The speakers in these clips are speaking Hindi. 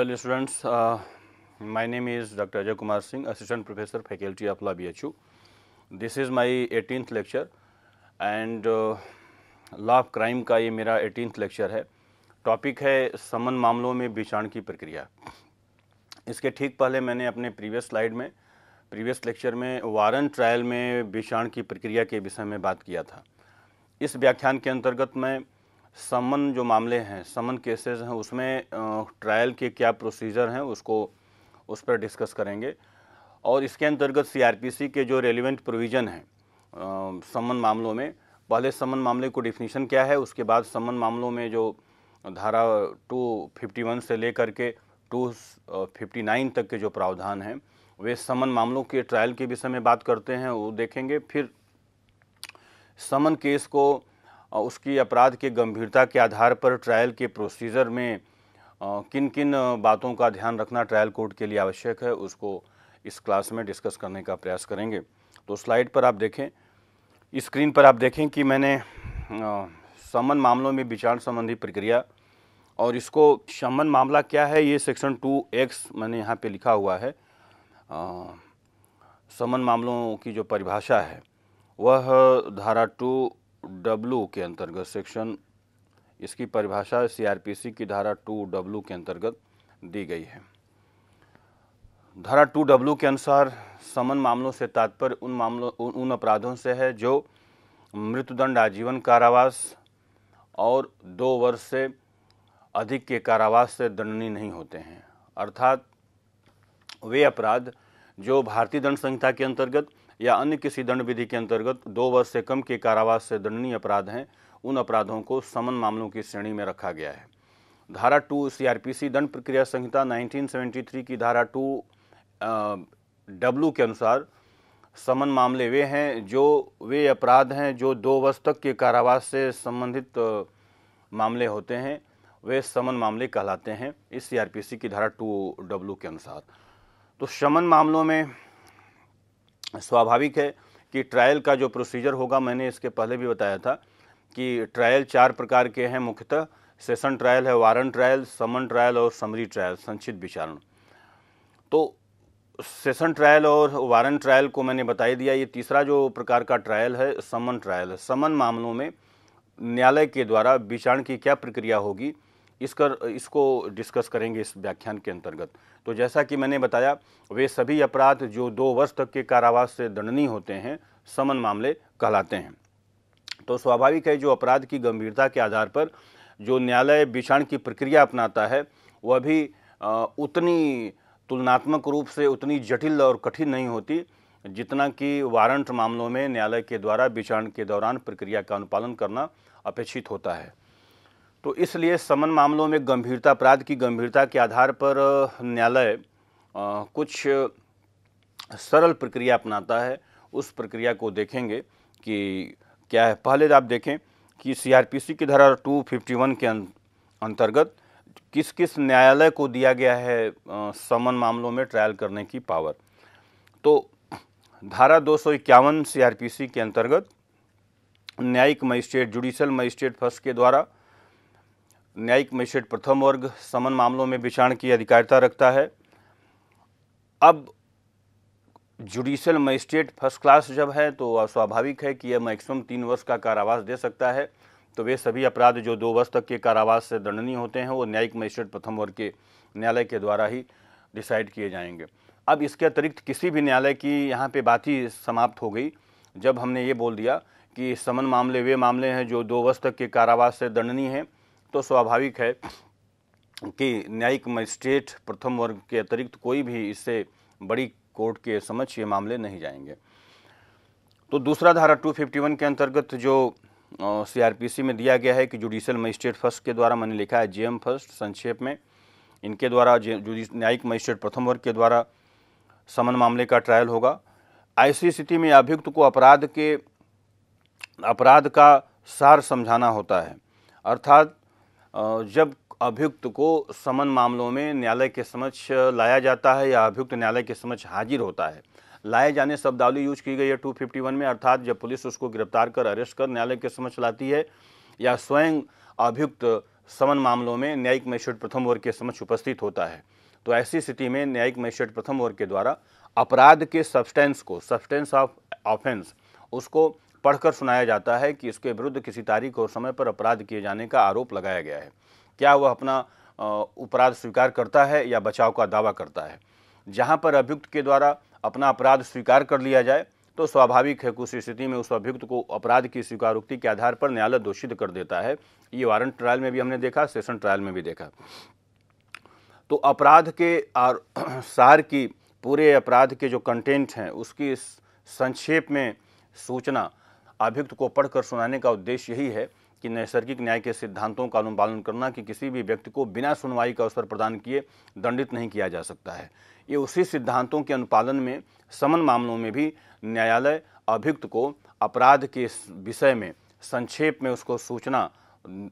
Well students my name is doctor Ajay Kumar Singh assistant professor faculty of of Law this is my eighteenth lecture and law of crime का ये मेरा एटीनथ लेक्चर है टॉपिक है समन मामलों में विचारण की प्रक्रिया इसके ठीक पहले मैंने अपने प्रीवियस स्लाइड में प्रीवियस लेक्चर में वारन ट्रायल में विचारण की प्रक्रिया के विषय में बात किया था इस व्याख्यान के अंतर्गत मैं समन जो मामले हैं समन केसेस हैं उसमें ट्रायल के क्या प्रोसीजर हैं उसको उस पर डिस्कस करेंगे और इसके अंतर्गत सीआरपीसी के जो रेलिवेंट प्रोविज़न हैं समन मामलों में पहले समन मामले को डिफिनीशन क्या है उसके बाद समन मामलों में जो धारा 251 से लेकर के 259 तक के जो प्रावधान हैं वे समन मामलों के ट्रायल के विषय में बात करते हैं वो देखेंगे फिर समन केस को उसकी अपराध के गंभीरता के आधार पर ट्रायल के प्रोसीजर में किन किन बातों का ध्यान रखना ट्रायल कोर्ट के लिए आवश्यक है उसको इस क्लास में डिस्कस करने का प्रयास करेंगे तो स्लाइड पर आप देखें स्क्रीन पर आप देखें कि मैंने समन मामलों में विचार संबंधी प्रक्रिया और इसको समन मामला क्या है ये सेक्शन टू एक्स मैंने यहाँ पे लिखा हुआ है समन मामलों की जो परिभाषा है वह धारा टू डब्लू के अंतर्गत सेक्शन इसकी परिभाषा सीआरपीसी की धारा टू डब्लू के अंतर्गत दी गई है धारा टू डब्लू के अनुसार समन मामलों से तात्पर्य उन मामलों उन अपराधों से है जो मृत्युदंड आजीवन कारावास और दो वर्ष से अधिक के कारावास से दंडनीय नहीं होते हैं अर्थात वे अपराध जो भारतीय दंड संहिता के अंतर्गत या अन्य किसी दंड विधि के अंतर्गत दो वर्ष से कम के कारावास से दंडनीय अपराध हैं उन अपराधों को समन मामलों की श्रेणी में रखा गया है धारा टू सीआरपीसी दंड प्रक्रिया संहिता 1973 की धारा टू डब्ल्यू के अनुसार समन मामले वे हैं जो वे अपराध हैं जो दो वर्ष तक के कारावास से संबंधित मामले होते हैं वे समन मामले कहलाते हैं इस सीआरपीसी की धारा टू डब्ल्यू के अनुसार तो शमन मामलों में स्वाभाविक है कि ट्रायल का जो प्रोसीजर होगा मैंने इसके पहले भी बताया था कि ट्रायल चार प्रकार के हैं मुख्यतः सेशन ट्रायल है वारंट ट्रायल समन ट्रायल और समरी ट्रायल संक्षिप्त विचारण तो सेशन ट्रायल और वारंट ट्रायल को मैंने बताई दिया ये तीसरा जो प्रकार का ट्रायल है समन ट्रायल है समन मामलों में न्यायालय के द्वारा विचारण की क्या प्रक्रिया होगी इसकर इसको डिस्कस करेंगे इस व्याख्यान के अंतर्गत तो जैसा कि मैंने बताया वे सभी अपराध जो दो वर्ष तक के कारावास से दंडनीय होते हैं समन मामले कहलाते हैं तो स्वाभाविक है जो अपराध की गंभीरता के आधार पर जो न्यायालय विचारण की प्रक्रिया अपनाता है वह भी उतनी तुलनात्मक रूप से उतनी जटिल और कठिन नहीं होती जितना कि वारंट मामलों में न्यायालय के द्वारा विचारण के दौरान प्रक्रिया का अनुपालन करना अपेक्षित होता है तो इसलिए समन मामलों में गंभीरता अपराध की गंभीरता के आधार पर न्यायालय कुछ सरल प्रक्रिया अपनाता है उस प्रक्रिया को देखेंगे कि क्या है पहले आप देखें कि सीआरपीसी की धारा 251 के अं-, अंतर्गत किस किस न्यायालय को दिया गया है समन मामलों में ट्रायल करने की पावर तो धारा दो सौ इक्यावन के अंतर्गत न्यायिक मजिस्ट्रेट जुडिशल मजिस्ट्रेट फर्स्ट के द्वारा न्यायिक मजिस्ट्रेट प्रथम वर्ग समन मामलों में विचारण की अधिकारिता रखता है अब जुडिशियल मजिस्ट्रेट फर्स्ट क्लास जब है तो स्वाभाविक है कि यह मैक्सिमम तीन वर्ष का कारावास दे सकता है तो वे सभी अपराध जो दो वर्ष तक के कारावास से दंडनीय होते हैं वो न्यायिक मजिस्ट्रेट प्रथम वर्ग के न्यायालय के द्वारा ही डिसाइड किए जाएंगे अब इसके अतिरिक्त किसी भी न्यायालय की यहाँ पे बात ही समाप्त हो गई जब हमने ये बोल दिया कि समन मामले वे मामले हैं जो दो वर्ष तक के कारावास से दंडनीय हैं तो स्वाभाविक है कि न्यायिक मजिस्ट्रेट प्रथम वर्ग के अतिरिक्त कोई भी इससे बड़ी कोर्ट के समक्ष ये मामले नहीं जाएंगे तो दूसरा धारा 251 के अंतर्गत जो सीआरपीसी में दिया गया है कि जुडिशियल मजिस्ट्रेट फर्स्ट के द्वारा मैंने लिखा है जीएम फर्स्ट संक्षेप में इनके द्वारा न्यायिक मजिस्ट्रेट प्रथम वर्ग के द्वारा समन मामले का ट्रायल होगा ऐसी स्थिति में अभियुक्त को अपराध के अपराध का सार समझाना होता है अर्थात जब अभियुक्त को समन मामलों में न्यायालय के समक्ष लाया जाता है या अभियुक्त न्यायालय के समक्ष हाजिर होता है लाए जाने शब्दावली यूज की गई है 251 में अर्थात जब पुलिस उसको गिरफ्तार कर अरेस्ट कर न्यायालय के समक्ष लाती है या स्वयं अभियुक्त समन मामलों में न्यायिक मजिस्ट्रेट प्रथम वर्ग के समक्ष उपस्थित होता है तो ऐसी स्थिति में न्यायिक मजिस्ट्रेट प्रथम वर्ग के द्वारा अपराध के सब्सटेंस को सब्सटेंस ऑफ ऑफेंस उसको पढ़कर सुनाया जाता है कि इसके विरुद्ध किसी तारीख और समय पर अपराध किए जाने का आरोप लगाया गया है क्या वह अपना अपराध स्वीकार करता है या बचाव का दावा करता है जहाँ पर अभियुक्त के द्वारा अपना अपराध स्वीकार कर लिया जाए तो स्वाभाविक है कुछ स्थिति में उस अभियुक्त को अपराध की स्वीकारोक्ति के आधार पर न्यायालय दोषित कर देता है ये वारंट ट्रायल में भी हमने देखा सेशन ट्रायल में भी देखा तो अपराध के और सार की पूरे अपराध के जो कंटेंट हैं उसकी संक्षेप में सूचना अभियुक्त को पढ़कर सुनाने का उद्देश्य यही है कि नैसर्गिक न्याय के सिद्धांतों का अनुपालन करना कि किसी भी व्यक्ति को बिना सुनवाई का अवसर प्रदान किए दंडित नहीं किया जा सकता है ये उसी सिद्धांतों के अनुपालन में समन मामलों में भी न्यायालय अभियुक्त को अपराध के विषय में संक्षेप में उसको सूचना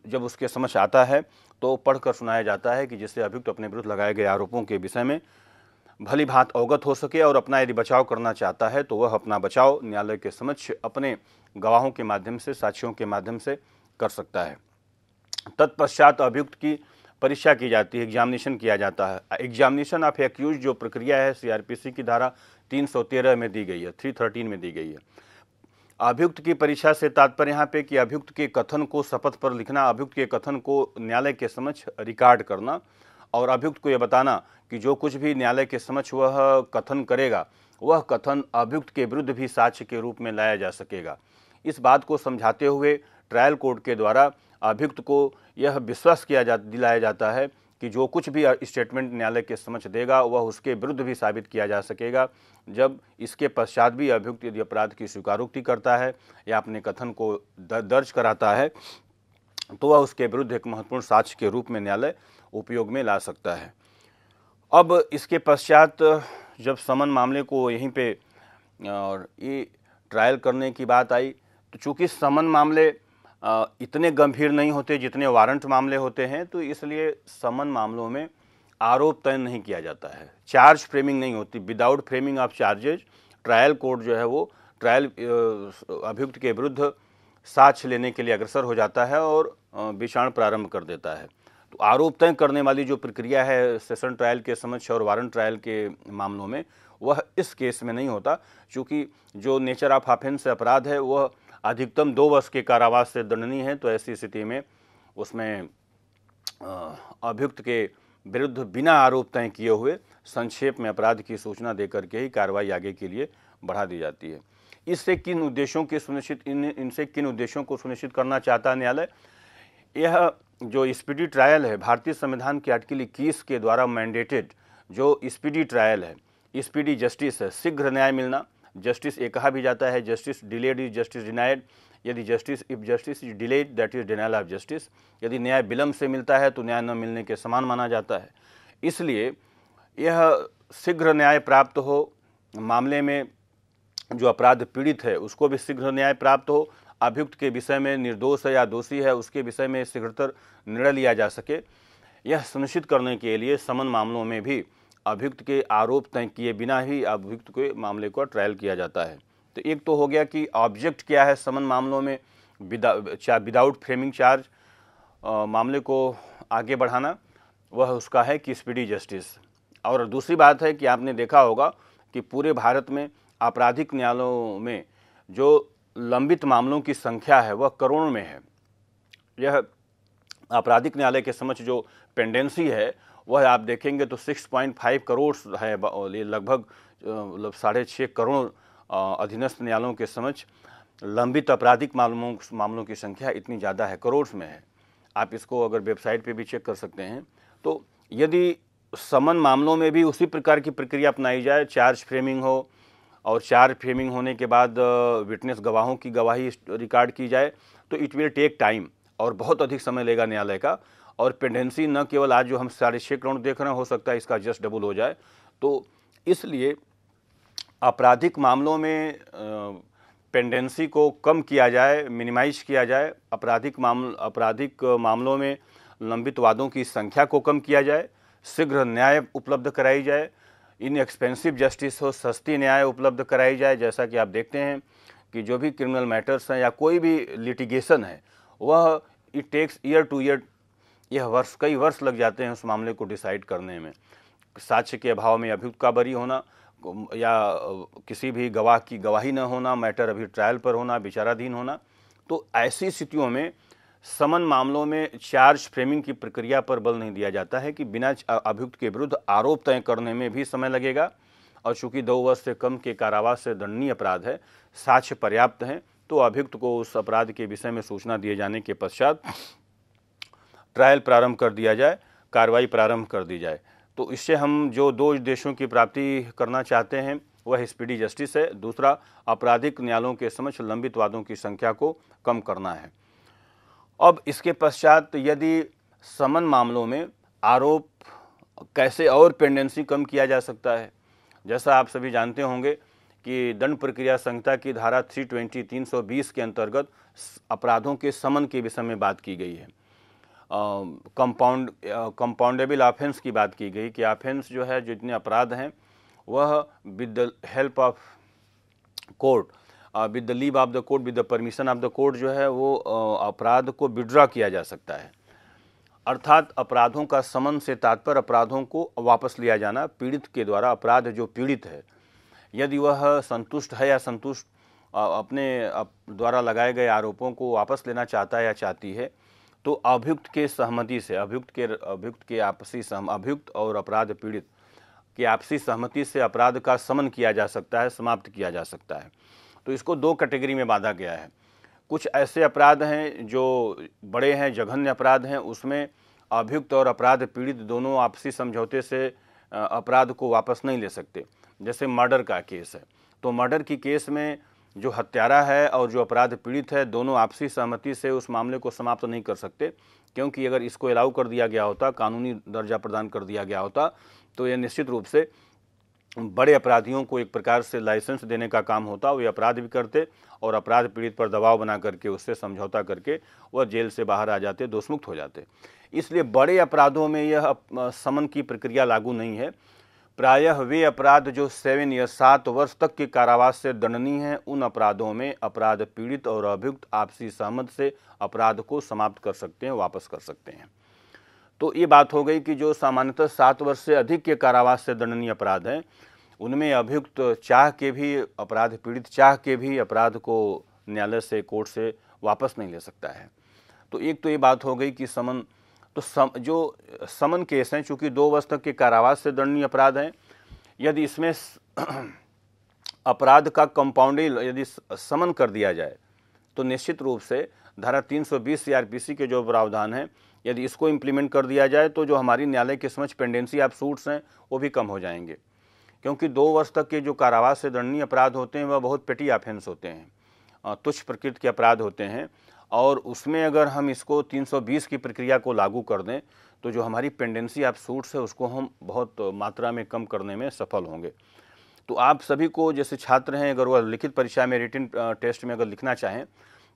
जब उसके समझ आता है तो पढ़कर सुनाया जाता है कि जिससे अभियुक्त अपने विरुद्ध लगाए गए आरोपों के विषय में भली भात अवगत हो सके और अपना यदि बचाव करना चाहता है तो वह अपना बचाव न्यायालय के समक्ष अपने गवाहों के माध्यम से साक्षियों के माध्यम से कर सकता है तत्पश्चात अभियुक्त की परीक्षा की जाती है एग्जामिनेशन किया जाता है एग्जामिनेशन ऑफ एक्यूज जो प्रक्रिया है सीआरपीसी की धारा 313 में दी गई है 313 में दी गई है अभियुक्त की परीक्षा से तात्पर्य यहाँ पे कि अभियुक्त के कथन को शपथ पर लिखना अभियुक्त के कथन को न्यायालय के समक्ष रिकॉर्ड करना और अभियुक्त को यह बताना कि जो कुछ भी न्यायालय के समक्ष वह कथन करेगा वह कथन अभियुक्त के विरुद्ध भी साक्ष्य के रूप में लाया जा सकेगा इस बात को समझाते हुए ट्रायल कोर्ट के द्वारा अभियुक्त को यह विश्वास किया जा दिलाया जाता है कि जो कुछ भी स्टेटमेंट न्यायालय के समक्ष देगा वह उसके विरुद्ध भी साबित किया जा सकेगा जब इसके पश्चात भी अभियुक्त यदि अपराध की स्वीकारोक्ति करता है या अपने कथन को दर्ज कराता है तो वह उसके विरुद्ध एक महत्वपूर्ण साक्ष्य के रूप में न्यायालय उपयोग में ला सकता है अब इसके पश्चात जब समन मामले को यहीं पर और ये ट्रायल करने की बात आई तो चूँकि समन मामले इतने गंभीर नहीं होते जितने वारंट मामले होते हैं तो इसलिए समन मामलों में आरोप तय नहीं किया जाता है चार्ज फ्रेमिंग नहीं होती without framing of charges trial court जो है वो ट्रायल अभियुक्त के विरुद्ध साक्ष लेने के लिए अग्रसर हो जाता है और विषाण प्रारंभ कर देता है तो आरोप तय करने वाली जो प्रक्रिया है सेशन ट्रायल के समक्ष और वारंट ट्रायल के मामलों में वह इस केस में नहीं होता क्योंकि जो नेचर ऑफ ऑफेंस अपराध है वह अधिकतम दो वर्ष के कारावास से दंडनीय है तो ऐसी स्थिति में उसमें अभियुक्त के विरुद्ध बिना आरोप तय किए हुए संक्षेप में अपराध की सूचना देकर के ही कार्रवाई आगे के लिए बढ़ा दी जाती है इससे किन उद्देश्यों के सुनिश्चित इन इनसे किन उद्देश्यों को सुनिश्चित करना चाहता है न्यायालय यह जो स्पीडी ट्रायल है भारतीय संविधान के आर्टिकल इक्कीस के द्वारा मैंडेटेड जो स्पीडी ट्रायल है स्पीडी जस्टिस है शीघ्र न्याय मिलना जस्टिस ये कहा भी जाता है justice delayed is justice denied यदि justice if justice is delayed that is denial of justice यदि न्याय विलम्ब से मिलता है तो न्याय न मिलने के समान माना जाता है इसलिए यह शीघ्र न्याय प्राप्त हो मामले में जो अपराध पीड़ित है उसको भी शीघ्र न्याय प्राप्त हो अभियुक्त के विषय में निर्दोष है या दोषी है उसके विषय में शीघ्रतर निर्णय लिया जा सके यह सुनिश्चित करने के लिए समन मामलों में भी अभियुक्त के आरोप तय किए बिना ही अभियुक्त के मामले को ट्रायल किया जाता है तो एक तो हो गया कि ऑब्जेक्ट क्या है समन मामलों में विदा विदाउट फ्रेमिंग चार्ज आ, मामले को आगे बढ़ाना वह उसका है कि स्पीडी जस्टिस और दूसरी बात है कि आपने देखा होगा कि पूरे भारत में आपराधिक न्यायालयों में जो लंबित मामलों की संख्या है वह करोड़ों में है यह आपराधिक न्यायालय के समक्ष जो पेंडेंसी है वह आप देखेंगे तो 6.5 करोड़ है ये लगभग मतलब साढ़े छः करोड़ अधीनस्थ न्यायालयों के समझ लंबित आपराधिक मामलों मामलों की संख्या इतनी ज़्यादा है करोड़ में है आप इसको अगर वेबसाइट पे भी चेक कर सकते हैं तो यदि समन मामलों में भी उसी प्रकार की प्रक्रिया अपनाई जाए चार्ज फ्रेमिंग हो और चार्ज फ्रेमिंग होने के बाद विटनेस गवाहों की गवाही रिकॉर्ड की जाए तो इट विल टेक टाइम और बहुत अधिक समय लेगा न्यायालय का और पेंडेंसी न केवल आज जो हम साढ़े छः करोड़ देख रहे हैं हो सकता है इसका जस्ट डबल हो जाए तो इसलिए आपराधिक मामलों में पेंडेंसी को कम किया जाए मिनिमाइज किया जाए आपराधिक मामल आपराधिक मामलों में लंबित वादों की संख्या को कम किया जाए शीघ्र न्याय उपलब्ध कराई जाए इन एक्सपेंसिव जस्टिस हो सस्ती न्याय उपलब्ध कराई जाए जैसा कि आप देखते हैं कि जो भी क्रिमिनल मैटर्स हैं या कोई भी लिटिगेशन है वह it takes year to year यह वर्ष कई वर्ष लग जाते हैं उस मामले को डिसाइड करने में साक्ष्य के अभाव में अभियुक्त का बरी होना या किसी भी गवाह की गवाही न होना मैटर अभी ट्रायल पर होना विचाराधीन होना तो ऐसी स्थितियों में समन मामलों में चार्ज फ्रेमिंग की प्रक्रिया पर बल नहीं दिया जाता है कि बिना अभियुक्त के विरुद्ध आरोप तय करने में भी समय लगेगा और चूंकि दो वर्ष से कम के कारावास से दंडनीय अपराध है साक्ष्य पर्याप्त हैं तो अभियुक्त को उस अपराध के विषय में सूचना दिए जाने के पश्चात ट्रायल प्रारंभ कर दिया जाए कार्रवाई प्रारंभ कर दी जाए तो इससे हम जो दो देशों की प्राप्ति करना चाहते हैं वह स्पीडी जस्टिस है दूसरा आपराधिक न्यायालयों के समक्ष लंबित वादों की संख्या को कम करना है अब इसके पश्चात यदि समन मामलों में आरोप कैसे और पेंडेंसी कम किया जा सकता है जैसा आप सभी जानते होंगे कि दंड प्रक्रिया संहिता की धारा 320 320 के अंतर्गत अपराधों के समन के विषय में बात की गई है कंपाउंड कंपाउंडेबल ऑफेंस की बात की गई कि ऑफेंस जो है जितने अपराध हैं वह with the help of court with the leave of the court with the permission of the court जो है वो अपराध को विड्रॉ किया जा सकता है अर्थात अपराधों का समन से तात्पर्य अपराधों को वापस लिया जाना पीड़ित के द्वारा अपराध जो पीड़ित है यदि वह संतुष्ट है या संतुष्ट अपने द्वारा लगाए गए आरोपों को वापस लेना चाहता है या चाहती है तो अभियुक्त के सहमति से अभियुक्त के अभियुक्त के आपसी सहम अभियुक्त और अपराध पीड़ित की आपसी सहमति से अपराध का समन किया जा सकता है समाप्त किया जा सकता है तो इसको दो कैटेगरी में बांधा गया है कुछ ऐसे अपराध हैं जो बड़े हैं जघन्य अपराध हैं उसमें अभियुक्त और अपराध पीड़ित दोनों आपसी समझौते से अपराध को वापस नहीं ले सकते जैसे मर्डर का केस है तो मर्डर की केस में जो हत्यारा है और जो अपराध पीड़ित है दोनों आपसी सहमति से उस मामले को समाप्त नहीं कर सकते क्योंकि अगर इसको अलाउ कर दिया गया होता कानूनी दर्जा प्रदान कर दिया गया होता तो यह निश्चित रूप से बड़े अपराधियों को एक प्रकार से लाइसेंस देने का काम होता वे अपराध भी करते और अपराध पीड़ित पर दबाव बना करके उससे समझौता करके वह जेल से बाहर आ जाते दोषमुक्त हो जाते इसलिए बड़े अपराधों में यह समन की प्रक्रिया लागू नहीं है प्रायः वे अपराध जो सेवन या सात वर्ष तक के कारावास से दंडनीय हैं उन अपराधों में अपराध पीड़ित और अभियुक्त आपसी सहमत से अपराध को समाप्त कर सकते हैं वापस कर सकते हैं तो ये बात हो गई कि जो सामान्यतः सात वर्ष से अधिक के कारावास से दंडनीय अपराध हैं उनमें अभियुक्त चाह के भी अपराध पीड़ित चाह के भी अपराध को न्यायालय से कोर्ट से वापस नहीं ले सकता है तो एक तो ये बात हो गई कि समन तो सम, जो समन केस हैं चूंकि दो वर्ष तक के कारावास से दंडनीय अपराध हैं यदि इसमें अपराध का कंपाउंडिंग यदि समन कर दिया जाए तो निश्चित रूप से धारा 320 सीआरपीसी के जो प्रावधान हैं यदि इसको इम्प्लीमेंट कर दिया जाए तो जो हमारी न्यायालय के समझ पेंडेंसी आप सूट्स हैं वो भी कम हो जाएंगे क्योंकि दो वर्ष तक के जो कारावास से दंडनीय अपराध होते हैं वह बहुत पेटी ऑफेंस होते हैं तुच्छ प्रकृति के अपराध होते हैं और उसमें अगर हम इसको 320 की प्रक्रिया को लागू कर दें तो जो हमारी पेंडेंसी ऑफ सूट्स है उसको हम बहुत मात्रा में कम करने में सफल होंगे तो आप सभी को जैसे छात्र हैं अगर वह लिखित परीक्षा में रिटिन टेस्ट में अगर लिखना चाहें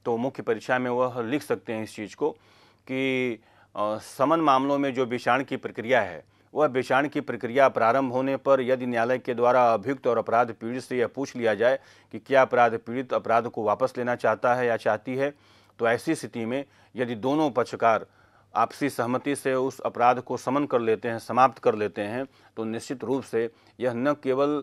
तो मुख्य परीक्षा में वह लिख सकते हैं इस चीज़ को कि समन मामलों में जो विषाण की प्रक्रिया है वह विषाण की प्रक्रिया प्रारंभ होने पर यदि न्यायालय के द्वारा अभियुक्त और अपराध पीड़ित से यह पूछ लिया जाए कि क्या अपराध पीड़ित अपराध को वापस लेना चाहता है या चाहती है तो ऐसी स्थिति में यदि दोनों पक्षकार आपसी सहमति से उस अपराध को समन कर लेते हैं समाप्त कर लेते हैं तो निश्चित रूप से यह न केवल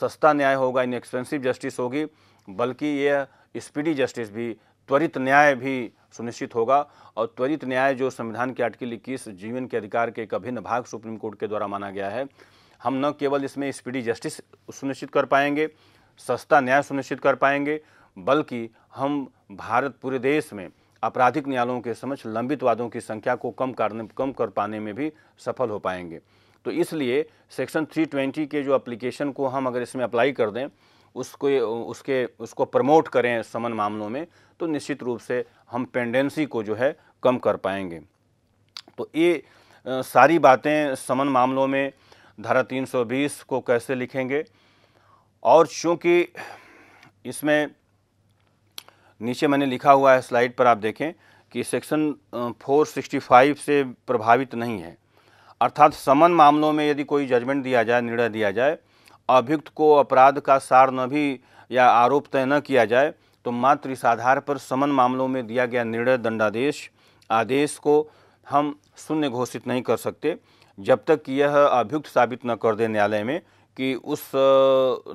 सस्ता न्याय होगा इन एक्सपेंसिव जस्टिस होगी बल्कि यह स्पीडी जस्टिस भी त्वरित न्याय भी सुनिश्चित होगा और त्वरित न्याय जो संविधान के आर्टिकल इक्कीस जीवन के अधिकार के एक अभिन्न भाग सुप्रीम कोर्ट के द्वारा माना गया है हम न केवल इसमें स्पीडी जस्टिस सुनिश्चित कर पाएंगे सस्ता न्याय सुनिश्चित कर पाएंगे बल्कि हम भारत पूरे देश में आपराधिक न्यायालयों के समक्ष लंबित वादों की संख्या को कम करने कम कर पाने में भी सफल हो पाएंगे तो इसलिए सेक्शन 320 के जो एप्लीकेशन को हम अगर इसमें अप्लाई कर दें उसको उसके उसको प्रमोट करें समन मामलों में तो निश्चित रूप से हम पेंडेंसी को जो है कम कर पाएंगे तो ये सारी बातें समन मामलों में धारा 320 को कैसे लिखेंगे और चूँकि इसमें नीचे मैंने लिखा हुआ है स्लाइड पर आप देखें कि सेक्शन 465 से प्रभावित नहीं है अर्थात समन मामलों में यदि कोई जजमेंट दिया जाए निर्णय दिया जाए अभियुक्त को अपराध का सार न भी या आरोप तय न किया जाए तो मात्र इस आधार पर समन मामलों में दिया गया निर्णय दंडादेश आदेश को हम शून्य घोषित नहीं कर सकते जब तक कि यह अभियुक्त साबित न कर दे न्यायालय में कि उस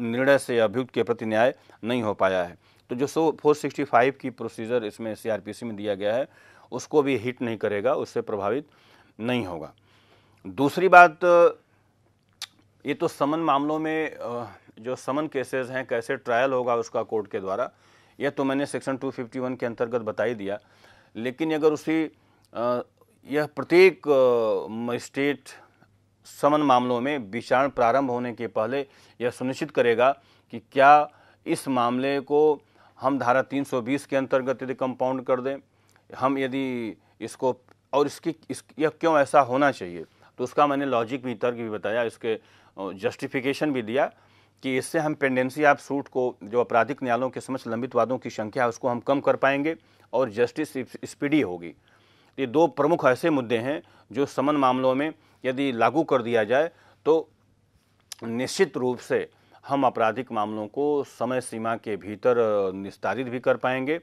निर्णय से अभियुक्त के प्रति न्याय नहीं हो पाया है तो जो सो फोर सिक्सटी फाइव की प्रोसीजर इसमें सीआरपीसी में दिया गया है उसको भी हिट नहीं करेगा उससे प्रभावित नहीं होगा दूसरी बात ये तो समन मामलों में जो समन केसेस हैं कैसे ट्रायल होगा उसका कोर्ट के द्वारा यह तो मैंने सेक्शन 251 के अंतर्गत बता ही दिया लेकिन अगर उसी यह प्रत्येक मजिस्ट्रेट समन मामलों में विचारण प्रारंभ होने के पहले यह सुनिश्चित करेगा कि क्या इस मामले को हम धारा 320 के अंतर्गत यदि कंपाउंड कर दें हम यदि इसको और इसकी इस यह क्यों ऐसा होना चाहिए तो उसका मैंने लॉजिक भी तर्क भी बताया इसके जस्टिफिकेशन भी दिया कि इससे हम पेंडेंसी ऑफ सूट को जो आपराधिक न्यायालयों के समक्ष लंबित वादों की संख्या है उसको हम कम कर पाएंगे और जस्टिस स्पीडी होगी ये दो प्रमुख ऐसे मुद्दे हैं जो समन मामलों में यदि लागू कर दिया जाए तो निश्चित रूप से हम आपराधिक मामलों को समय सीमा के भीतर निस्तारित भी कर पाएंगे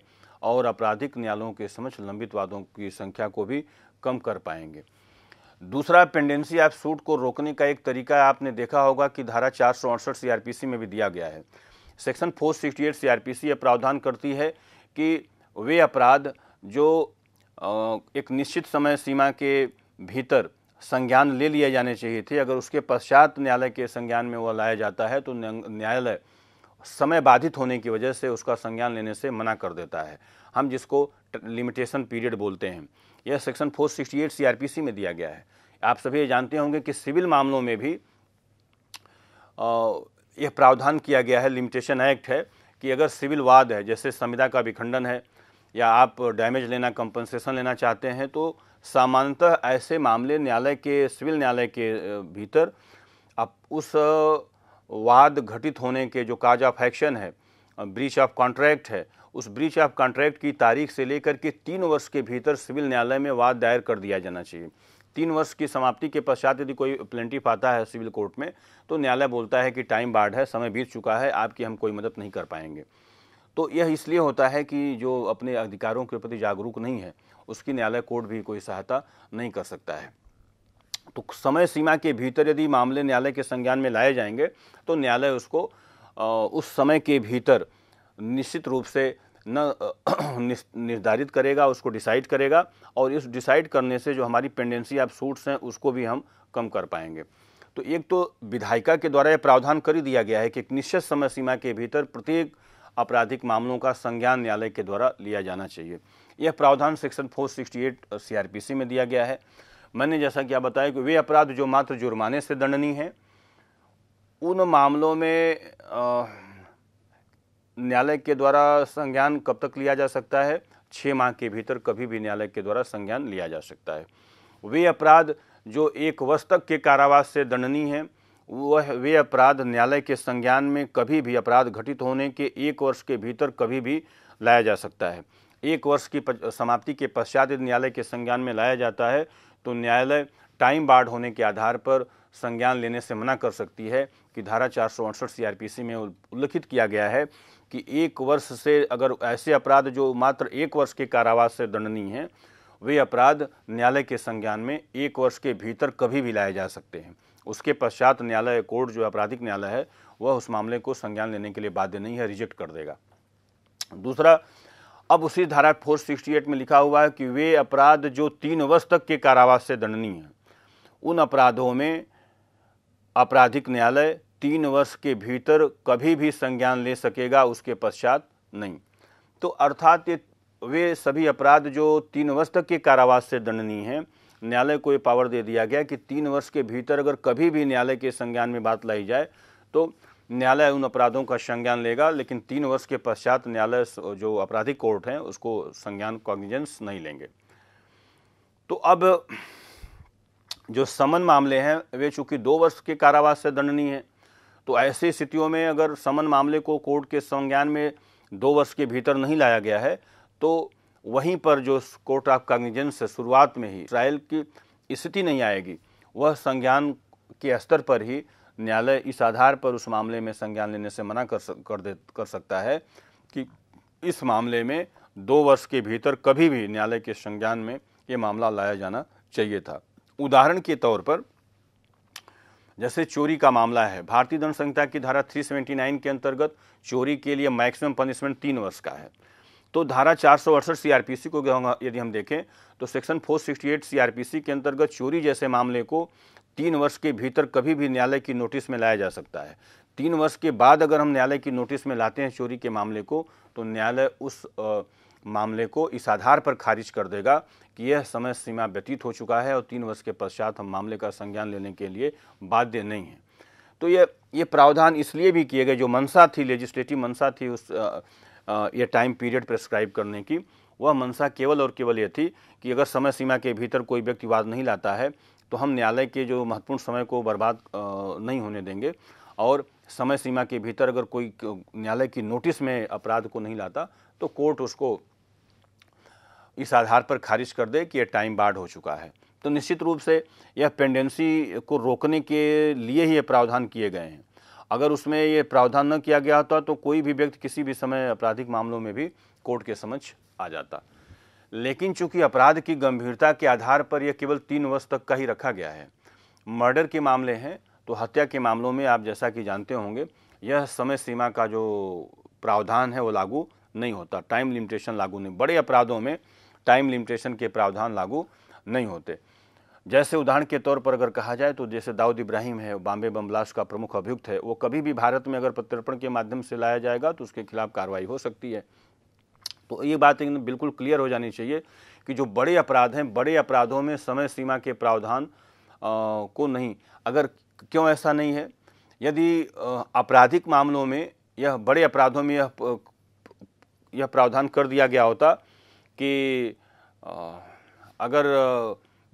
और आपराधिक न्यायालयों के समक्ष लंबित वादों की संख्या को भी कम कर पाएंगे दूसरा पेंडेंसी ऐप सूट को रोकने का एक तरीका आपने देखा होगा कि धारा चार सौ अड़सठ सीआरपीसी में भी दिया गया है section four sixty eight C यह प्रावधान करती है कि वे अपराध जो एक निश्चित समय सीमा के भीतर संज्ञान ले लिए जाने चाहिए थे अगर उसके पश्चात न्यायालय के संज्ञान में वह लाया जाता है तो न्यायालय समय बाधित होने की वजह से उसका संज्ञान लेने से मना कर देता है हम जिसको लिमिटेशन पीरियड बोलते हैं यह सेक्शन 468 सीआरपीसी में दिया गया है आप सभी ये जानते होंगे कि सिविल मामलों में भी यह प्रावधान किया गया है लिमिटेशन एक्ट है कि अगर सिविल वाद है जैसे संविदा का विखंडन है या आप डैमेज लेना कंपनसेशन लेना चाहते हैं तो सामान्यतः ऐसे मामले न्यायालय के सिविल न्यायालय के भीतर अब उस वाद घटित होने के जो काज ऑफ एक्शन है ब्रीच ऑफ कॉन्ट्रैक्ट है उस ब्रीच ऑफ कॉन्ट्रैक्ट की तारीख से लेकर के तीन वर्ष के भीतर सिविल न्यायालय में वाद दायर कर दिया जाना चाहिए तीन वर्ष की समाप्ति के पश्चात यदि कोई प्लेंटिफ आता है सिविल कोर्ट में तो न्यायालय बोलता है कि टाइम बाढ़ है समय बीत चुका है आपकी हम कोई मदद नहीं कर पाएंगे तो यह इसलिए होता है कि जो अपने अधिकारों के प्रति जागरूक नहीं है उसकी न्यायालय कोर्ट भी कोई सहायता नहीं कर सकता है तो समय सीमा के भीतर यदि मामले न्यायालय के संज्ञान में लाए जाएंगे तो न्यायालय उसको उस समय के भीतर निश्चित रूप से न निर्धारित करेगा उसको डिसाइड करेगा और इस डिसाइड करने से जो हमारी पेंडेंसी ऑफ सूट्स हैं उसको भी हम कम कर पाएंगे तो एक तो विधायिका के द्वारा यह प्रावधान कर ही दिया गया है कि एक निश्चित समय सीमा के भीतर प्रत्येक आपराधिक मामलों का संज्ञान न्यायालय के द्वारा लिया जाना चाहिए यह प्रावधान सेक्शन 468 सीआरपीसी में दिया गया है मैंने जैसा कि आप बताया कि वे अपराध जो मात्र जुर्माने से दंडनीय हैं उन मामलों में न्यायालय के द्वारा संज्ञान कब तक लिया जा सकता है छः माह के भीतर कभी भी न्यायालय के द्वारा संज्ञान लिया जा सकता है वे अपराध जो एक वर्ष तक के कारावास से दंडनीय हैं वह वे अपराध न्यायालय के संज्ञान में कभी भी अपराध घटित होने के एक वर्ष के भीतर कभी भी लाया जा सकता है एक वर्ष की समाप्ति के पश्चात यदि न्यायालय के संज्ञान में लाया जाता है तो न्यायालय टाइम बाढ़ होने के आधार पर संज्ञान लेने से मना कर सकती है कि धारा चार सौ अड़सठ सी में उल्लिखित किया गया है कि एक वर्ष से अगर ऐसे अपराध जो मात्र एक वर्ष के कारावास से दंडनीय हैं वे अपराध न्यायालय के संज्ञान में एक वर्ष के भीतर कभी भी लाए जा सकते हैं उसके पश्चात न्यायालय कोर्ट जो आपराधिक न्यायालय है वह उस मामले को संज्ञान लेने के लिए बाध्य नहीं है रिजेक्ट कर देगा दूसरा अब उसी धारा 468 में लिखा हुआ है कि वे अपराध जो तीन वर्ष तक के कारावास से दंडनीय हैं उन अपराधों में आपराधिक न्यायालय तीन वर्ष के भीतर कभी भी संज्ञान ले सकेगा उसके पश्चात नहीं तो अर्थात ये वे सभी अपराध जो तीन वर्ष तक के कारावास से दंडनीय हैं न्यायालय को ये पावर दे दिया गया कि तीन वर्ष के भीतर अगर कभी भी न्यायालय के संज्ञान में बात लाई जाए तो न्यायालय उन अपराधों का संज्ञान लेगा लेकिन तीन वर्ष के पश्चात न्यायालय जो आपराधिक कोर्ट हैं उसको संज्ञान कॉग्निजेंस नहीं लेंगे तो अब जो समन मामले हैं वे चूंकि दो वर्ष के कारावास से दंडनीय हैं तो ऐसी स्थितियों में अगर समन मामले को कोर्ट के संज्ञान में दो वर्ष के भीतर नहीं लाया गया है तो वहीं पर जो कोर्ट ऑफ कॉग्निजेंस से शुरुआत में ही ट्रायल की स्थिति नहीं आएगी वह संज्ञान के स्तर पर ही न्यायालय इस आधार पर उस मामले में संज्ञान लेने से मना कर सक, कर दे कर सकता है कि इस मामले में दो वर्ष के भीतर कभी भी न्यायालय के संज्ञान में ये मामला लाया जाना चाहिए था उदाहरण के तौर पर जैसे चोरी का मामला है भारतीय दंड संहिता की धारा 379 के अंतर्गत चोरी के लिए मैक्सिमम पनिशमेंट तीन वर्ष का है तो धारा चार सौ अड़सठ सीआरपीसी को यदि हम देखें तो section four sixty P CrPC के अंतर्गत चोरी जैसे मामले को तीन वर्ष के भीतर कभी भी न्यायालय की नोटिस में लाया जा सकता है तीन वर्ष के बाद अगर हम न्यायालय की नोटिस में लाते हैं चोरी के मामले को तो न्यायालय उस आ, मामले को इस आधार पर खारिज कर देगा कि यह समय सीमा व्यतीत हो चुका है और तीन वर्ष के पश्चात हम मामले का संज्ञान लेने के लिए बाध्य नहीं हैं तो यह ये प्रावधान इसलिए भी किए गए जो मनसा थी लेजिस्लेटिव मनसा थी उस आ, ये टाइम पीरियड प्रेस्क्राइब करने की वह मंशा केवल और केवल यह थी कि अगर समय सीमा के भीतर कोई व्यक्ति वाद नहीं लाता है तो हम न्यायालय के जो महत्वपूर्ण समय को बर्बाद नहीं होने देंगे और समय सीमा के भीतर अगर कोई न्यायालय की नोटिस में अपराध को नहीं लाता तो कोर्ट उसको इस आधार पर खारिज कर दे कि यह टाइम बाढ़ हो चुका है तो निश्चित रूप से यह पेंडेंसी को रोकने के लिए ही ये प्रावधान किए गए हैं अगर उसमें ये प्रावधान न किया गया होता तो कोई भी व्यक्ति किसी भी समय आपराधिक मामलों में भी कोर्ट के समझ आ जाता लेकिन चूंकि अपराध की गंभीरता के आधार पर यह केवल तीन वर्ष तक का ही रखा गया है मर्डर के मामले हैं तो हत्या के मामलों में आप जैसा कि जानते होंगे यह समय सीमा का जो प्रावधान है वो लागू नहीं होता टाइम लिमिटेशन लागू नहीं बड़े अपराधों में टाइम लिमिटेशन के प्रावधान लागू नहीं होते जैसे उदाहरण के तौर पर अगर कहा जाए तो जैसे दाऊद इब्राहिम है बॉम्बे बम ब्लास्ट का प्रमुख अभियुक्त है वो कभी भी भारत में अगर प्रत्यर्पण के माध्यम से लाया जाएगा तो उसके खिलाफ कार्रवाई हो सकती है तो ये बात एकदम बिल्कुल क्लियर हो जानी चाहिए कि जो बड़े अपराध हैं बड़े अपराधों में समय सीमा के प्रावधान आ, को नहीं अगर क्यों ऐसा नहीं है यदि आपराधिक मामलों में यह बड़े अपराधों में यह यह प्रावधान कर दिया गया होता कि आ, अगर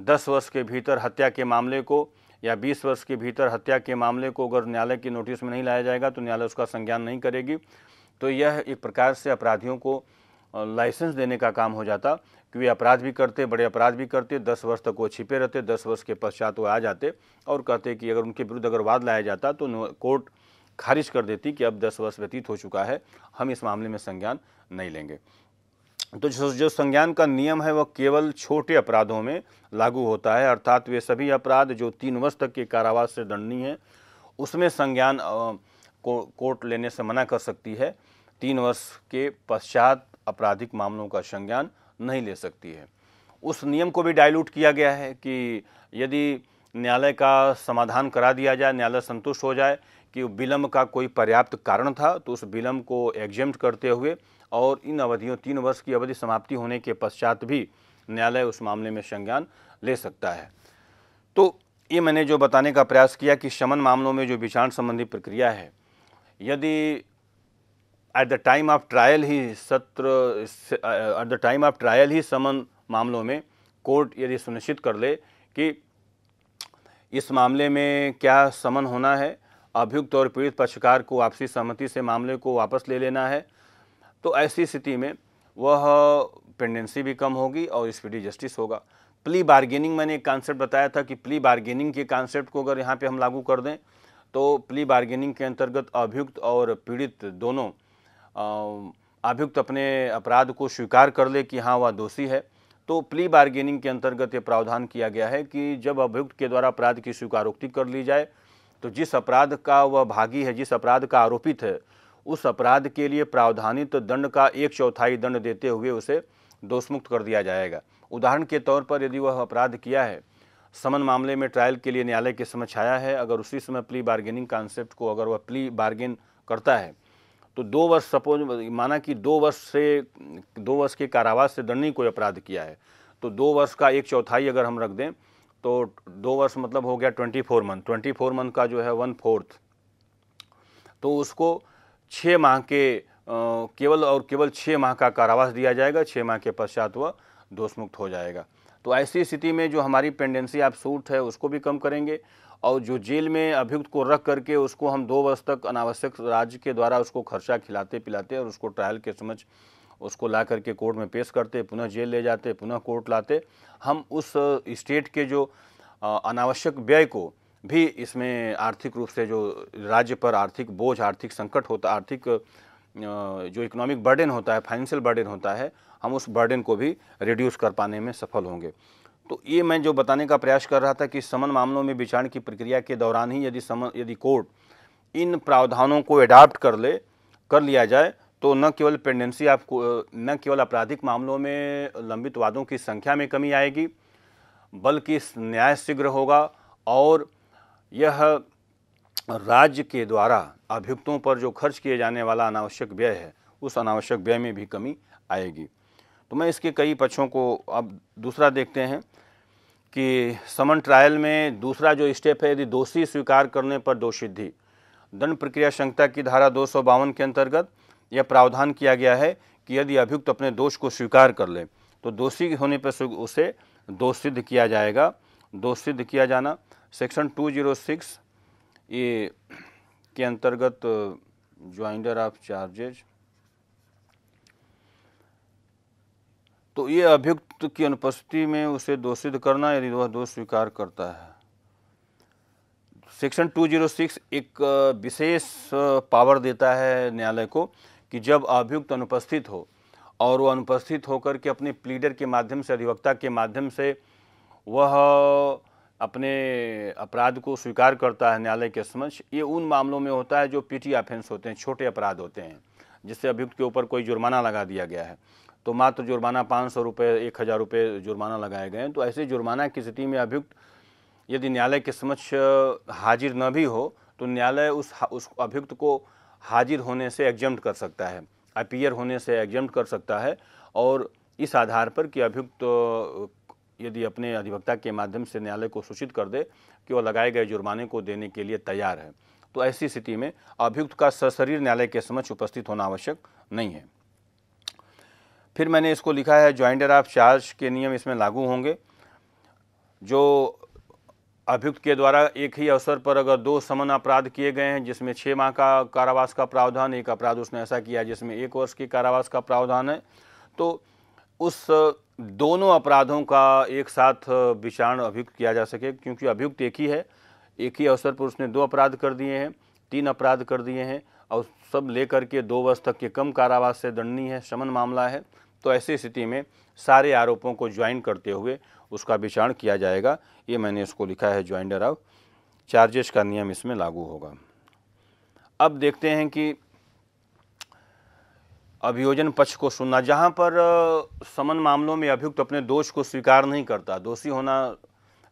दस वर्ष के भीतर हत्या के मामले को या बीस वर्ष के भीतर हत्या के मामले को अगर न्यायालय की नोटिस में नहीं लाया जाएगा तो न्यायालय उसका संज्ञान नहीं करेगी तो यह एक प्रकार से अपराधियों को लाइसेंस देने का काम हो जाता कि वे अपराध भी करते बड़े अपराध भी करते दस वर्ष तक वो छिपे रहते दस वर्ष के पश्चात वो आ जाते और कहते कि अगर उनके विरुद्ध अगर वाद लाया जाता तो कोर्ट खारिज कर देती कि अब दस वर्ष व्यतीत हो चुका है हम इस मामले में संज्ञान नहीं लेंगे तो जो जो संज्ञान का नियम है वह केवल छोटे अपराधों में लागू होता है अर्थात वे सभी अपराध जो तीन वर्ष तक के कारावास से दंडनीय है उसमें संज्ञान को कोर्ट लेने से मना कर सकती है तीन वर्ष के पश्चात आपराधिक मामलों का संज्ञान नहीं ले सकती है उस नियम को भी डाइल्यूट किया गया है कि यदि न्यायालय का समाधान करा दिया जाए न्यायालय संतुष्ट हो जाए कि विलम्ब का कोई पर्याप्त कारण था तो उस विलम्ब को एग्जेम्प्ट करते हुए और इन अवधियों तीन वर्ष की अवधि समाप्ति होने के पश्चात भी न्यायालय उस मामले में संज्ञान ले सकता है तो ये मैंने जो बताने का प्रयास किया कि शमन मामलों में जो विचारण संबंधी प्रक्रिया है यदि at the time of trial ही सत्र at the time of trial ही समन मामलों में कोर्ट यदि सुनिश्चित कर ले कि इस मामले में क्या समन होना है अभियुक्त और पीड़ित पक्षकार को आपसी सहमति से मामले को वापस ले लेना है तो ऐसी स्थिति में वह पेंडेंसी भी कम होगी और स्पीडी जस्टिस होगा प्ली बार्गेनिंग मैंने एक कॉन्सेप्ट बताया था कि प्ली बार्गेनिंग के कॉन्सेप्ट को अगर यहाँ पे हम लागू कर दें तो प्ली बार्गेनिंग के अंतर्गत अभियुक्त और पीड़ित दोनों अभियुक्त अपने अपराध को स्वीकार कर ले कि हाँ वह दोषी है तो प्ली बार्गेनिंग के अंतर्गत ये प्रावधान किया गया है कि जब अभियुक्त के द्वारा अपराध की स्वीकारोक्ति कर ली जाए तो जिस अपराध का वह भागी है जिस अपराध का आरोपित है उस अपराध के लिए प्रावधानित दंड का एक चौथाई दंड देते हुए उसे दोषमुक्त कर दिया जाएगा उदाहरण के तौर पर यदि वह अपराध किया है समन मामले में ट्रायल के लिए न्यायालय के समक्ष आया है अगर उसी समय प्ली बार्गेनिंग कॉन्सेप्ट को अगर वह प्ली बार्गेन करता है तो दो वर्ष सपोज माना कि दो वर्ष से दो वर्ष के कारावास से ही कोई अपराध किया है तो दो वर्ष का एक चौथाई अगर हम रख दें तो दो वर्ष मतलब हो गया twenty four month twenty four month का जो है वन फोर्थ तो उसको छः माह के केवल और केवल छः माह का कारावास दिया जाएगा छः माह के पश्चात वह दोषमुक्त हो जाएगा तो ऐसी स्थिति में जो हमारी पेंडेंसी आप सूट है उसको भी कम करेंगे और जो जेल में अभियुक्त को रख करके उसको हम दो वर्ष तक अनावश्यक राज्य के द्वारा उसको खर्चा खिलाते पिलाते और उसको ट्रायल के समझ उसको ला करके कोर्ट में पेश करते पुनः जेल ले जाते पुनः कोर्ट लाते हम उस स्टेट के जो अनावश्यक व्यय को भी इसमें आर्थिक रूप से जो राज्य पर आर्थिक बोझ आर्थिक संकट होता आर्थिक जो इकोनॉमिक बर्डन होता है फाइनेंशियल बर्डन होता है हम उस बर्डन को भी रिड्यूस कर पाने में सफल होंगे तो ये मैं जो बताने का प्रयास कर रहा था कि समन मामलों में विचारण की प्रक्रिया के दौरान ही यदि समन यदि कोर्ट इन प्रावधानों को एडाप्ट कर ले कर लिया जाए तो न केवल पेंडेंसी आपको न केवल आपराधिक मामलों में लंबित वादों की संख्या में कमी आएगी बल्कि न्याय शीघ्र होगा और यह राज्य के द्वारा अभियुक्तों पर जो खर्च किए जाने वाला अनावश्यक व्यय है उस अनावश्यक व्यय में भी कमी आएगी तो मैं इसके कई पक्षों को अब दूसरा देखते हैं कि समन ट्रायल में दूसरा जो स्टेप है यदि दोषी स्वीकार करने पर दोषिद्धि दंड प्रक्रिया संहिता की धारा दो के अंतर्गत यह प्रावधान किया गया है कि यदि अभियुक्त अपने दोष को स्वीकार कर ले तो दोषी होने पर उसे दोष सिद्ध किया जाएगा दोष सिद्ध किया जाना सेक्शन 206 ये के अंतर्गत ज्वाइंडर ऑफ चार्जेज तो ये अभियुक्त की अनुपस्थिति में उसे दोषित करना यदि वह दोष स्वीकार करता है सेक्शन 206 एक विशेष पावर देता है न्यायालय को कि जब अभियुक्त अनुपस्थित हो और वो अनुपस्थित होकर के अपने प्लीडर के माध्यम से अधिवक्ता के माध्यम से वह अपने अपराध को स्वीकार करता है न्यायालय के समक्ष ये उन मामलों में होता है जो पीटी ऑफेंस होते हैं छोटे अपराध होते हैं जिससे अभियुक्त के ऊपर कोई जुर्माना लगा दिया गया है तो मात्र जुर्माना पाँच सौ रुपये एक हज़ार रुपये जुर्माना लगाए गए हैं तो ऐसे जुर्माना की स्थिति में अभियुक्त यदि न्यायालय के समक्ष हाजिर न भी हो तो न्यायालय उस उस अभियुक्त को हाजिर होने से एग्जम्प्ट कर सकता है अपीयर होने से एग्जम्प्ट कर सकता है और इस आधार पर कि अभियुक्त यदि अपने अधिवक्ता के माध्यम से न्यायालय को सूचित कर दे कि वह लगाए गए जुर्माने को देने के लिए तैयार है तो ऐसी स्थिति में अभियुक्त का सशरीर न्यायालय के समक्ष उपस्थित होना आवश्यक नहीं है फिर मैंने इसको लिखा है ज्वाइंटर ऑफ चार्ज के नियम इसमें लागू होंगे जो अभियुक्त के द्वारा एक ही अवसर पर अगर दो समन अपराध किए गए हैं जिसमें छः माह का कारावास का प्रावधान एक अपराध उसने ऐसा किया जिसमें एक वर्ष के कारावास का प्रावधान है तो उस दोनों अपराधों का एक साथ विचारण अभियुक्त किया जा सके क्योंकि अभियुक्त एक ही है एक ही अवसर पर उसने दो अपराध कर दिए हैं तीन अपराध कर दिए हैं और सब लेकर के दो वर्ष तक के कम कारावास से दंडनीय है शमन मामला है तो ऐसी स्थिति में सारे आरोपों को ज्वाइन करते हुए उसका विचारण किया जाएगा ये मैंने इसको लिखा है ज्वाइंडर ऑफ चार्जेस का नियम इसमें लागू होगा अब देखते हैं कि अभियोजन पक्ष को सुनना जहां पर समन मामलों में अभियुक्त अपने दोष को स्वीकार नहीं करता दोषी होना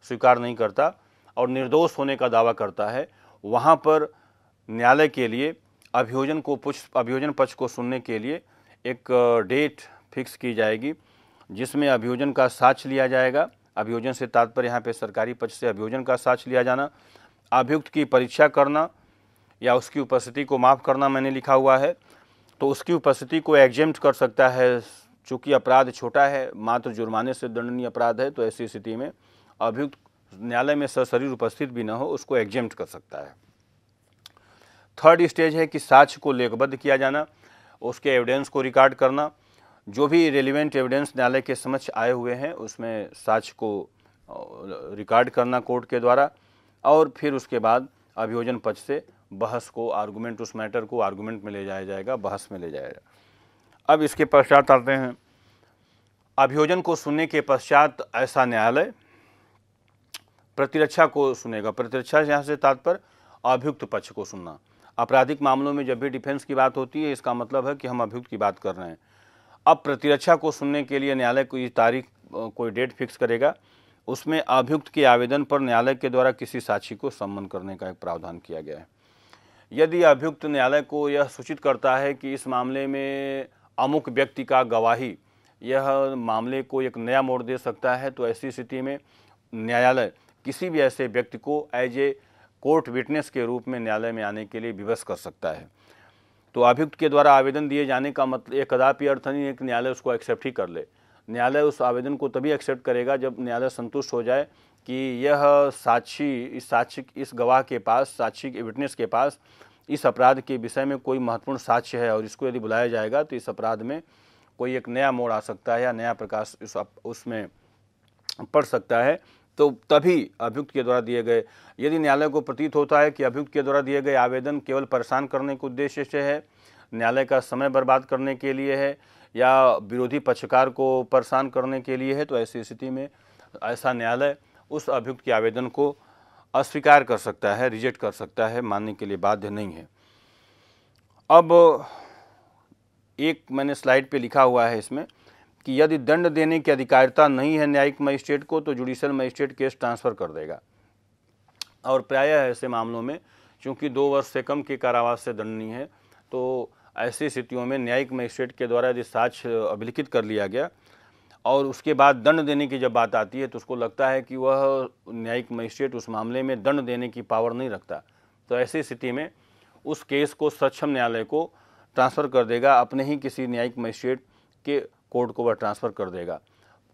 स्वीकार नहीं करता और निर्दोष होने का दावा करता है वहां पर न्यायालय के लिए अभियोजन को पुछ अभियोजन पक्ष को सुनने के लिए एक डेट फिक्स की जाएगी जिसमें अभियोजन का साक्ष लिया जाएगा अभियोजन से तात्पर्य यहाँ पे सरकारी पक्ष से अभियोजन का साक्ष लिया जाना अभियुक्त की परीक्षा करना या उसकी उपस्थिति को माफ़ करना मैंने लिखा हुआ है तो उसकी उपस्थिति को एग्जेम्ट कर सकता है चूँकि अपराध छोटा है मात्र जुर्माने से दंडनीय अपराध है तो ऐसी स्थिति में अभियुक्त न्यायालय में सशरीर उपस्थित भी न हो उसको एग्जेम्ट कर सकता है थर्ड स्टेज है कि साक्ष्य को लेखबद्ध किया जाना उसके एविडेंस को रिकॉर्ड करना जो भी रेलिवेंट एविडेंस न्यायालय के समक्ष आए हुए हैं उसमें साक्ष्य को रिकॉर्ड करना कोर्ट के द्वारा और फिर उसके बाद अभियोजन पक्ष से बहस को आर्गूमेंट उस मैटर को आर्गूमेंट में ले जाया जाएगा बहस में ले जाया जाएगा अब इसके पश्चात आते हैं अभियोजन को सुनने के पश्चात ऐसा न्यायालय प्रतिरक्षा को सुनेगा प्रतिरक्षा यहाँ से तात्पर्य अभियुक्त पक्ष को सुनना आपराधिक मामलों में जब भी डिफेंस की बात होती है इसका मतलब है कि हम अभियुक्त की बात कर रहे हैं अब प्रतिरक्षा को सुनने के लिए न्यायालय कोई तारीख कोई डेट फिक्स करेगा उसमें अभियुक्त के आवेदन पर न्यायालय के द्वारा किसी साक्षी को सम्मन करने का एक प्रावधान किया गया है यदि अभियुक्त न्यायालय को यह सूचित करता है कि इस मामले में अमुक व्यक्ति का गवाही यह मामले को एक नया मोड़ दे सकता है तो ऐसी स्थिति में न्यायालय किसी भी ऐसे व्यक्ति को एज ए कोर्ट विटनेस के रूप में न्यायालय में आने के लिए विवश कर सकता है तो अभियुक्त के द्वारा आवेदन दिए जाने का मतलब ये कदापि अर्थ नहीं है कि न्यायालय उसको एक्सेप्ट ही कर ले न्यायालय उस आवेदन को तभी एक्सेप्ट करेगा जब न्यायालय संतुष्ट हो जाए कि यह साक्षी इस साक्षी इस गवाह के पास साक्षी के विटनेस के पास इस अपराध के विषय में कोई महत्वपूर्ण साक्ष्य है और इसको यदि बुलाया जाएगा तो इस अपराध में कोई एक नया मोड़ आ सकता है या नया प्रकाश इस उसमें पड़ सकता है तो तभी अभियुक्त के द्वारा दिए गए यदि न्यायालय को प्रतीत होता है कि अभियुक्त के द्वारा दिए गए आवेदन केवल परेशान करने के उद्देश्य से है न्यायालय का समय बर्बाद करने के लिए है या विरोधी पक्षकार को परेशान करने के लिए है तो ऐसी स्थिति में ऐसा न्यायालय उस अभियुक्त के आवेदन को अस्वीकार कर सकता है रिजेक्ट कर सकता है मानने के लिए बाध्य नहीं है अब एक मैंने स्लाइड पे लिखा हुआ है इसमें कि यदि दंड देने की अधिकारिता नहीं है न्यायिक मजिस्ट्रेट को तो जुडिशल मजिस्ट्रेट केस ट्रांसफ़र कर देगा और प्रायः ऐसे मामलों में चूंकि दो वर्ष से कम के कारावास से दंडनीय है तो ऐसी स्थितियों में न्यायिक मजिस्ट्रेट के द्वारा यदि साक्ष्य अभिलिखित कर लिया गया और उसके बाद दंड देने की जब बात आती है तो उसको लगता है कि वह न्यायिक मजिस्ट्रेट उस मामले में दंड देने की पावर नहीं रखता तो ऐसी स्थिति में उस केस को सक्षम न्यायालय को ट्रांसफ़र कर देगा अपने ही किसी न्यायिक मजिस्ट्रेट के कोर्ट को वह ट्रांसफ़र कर देगा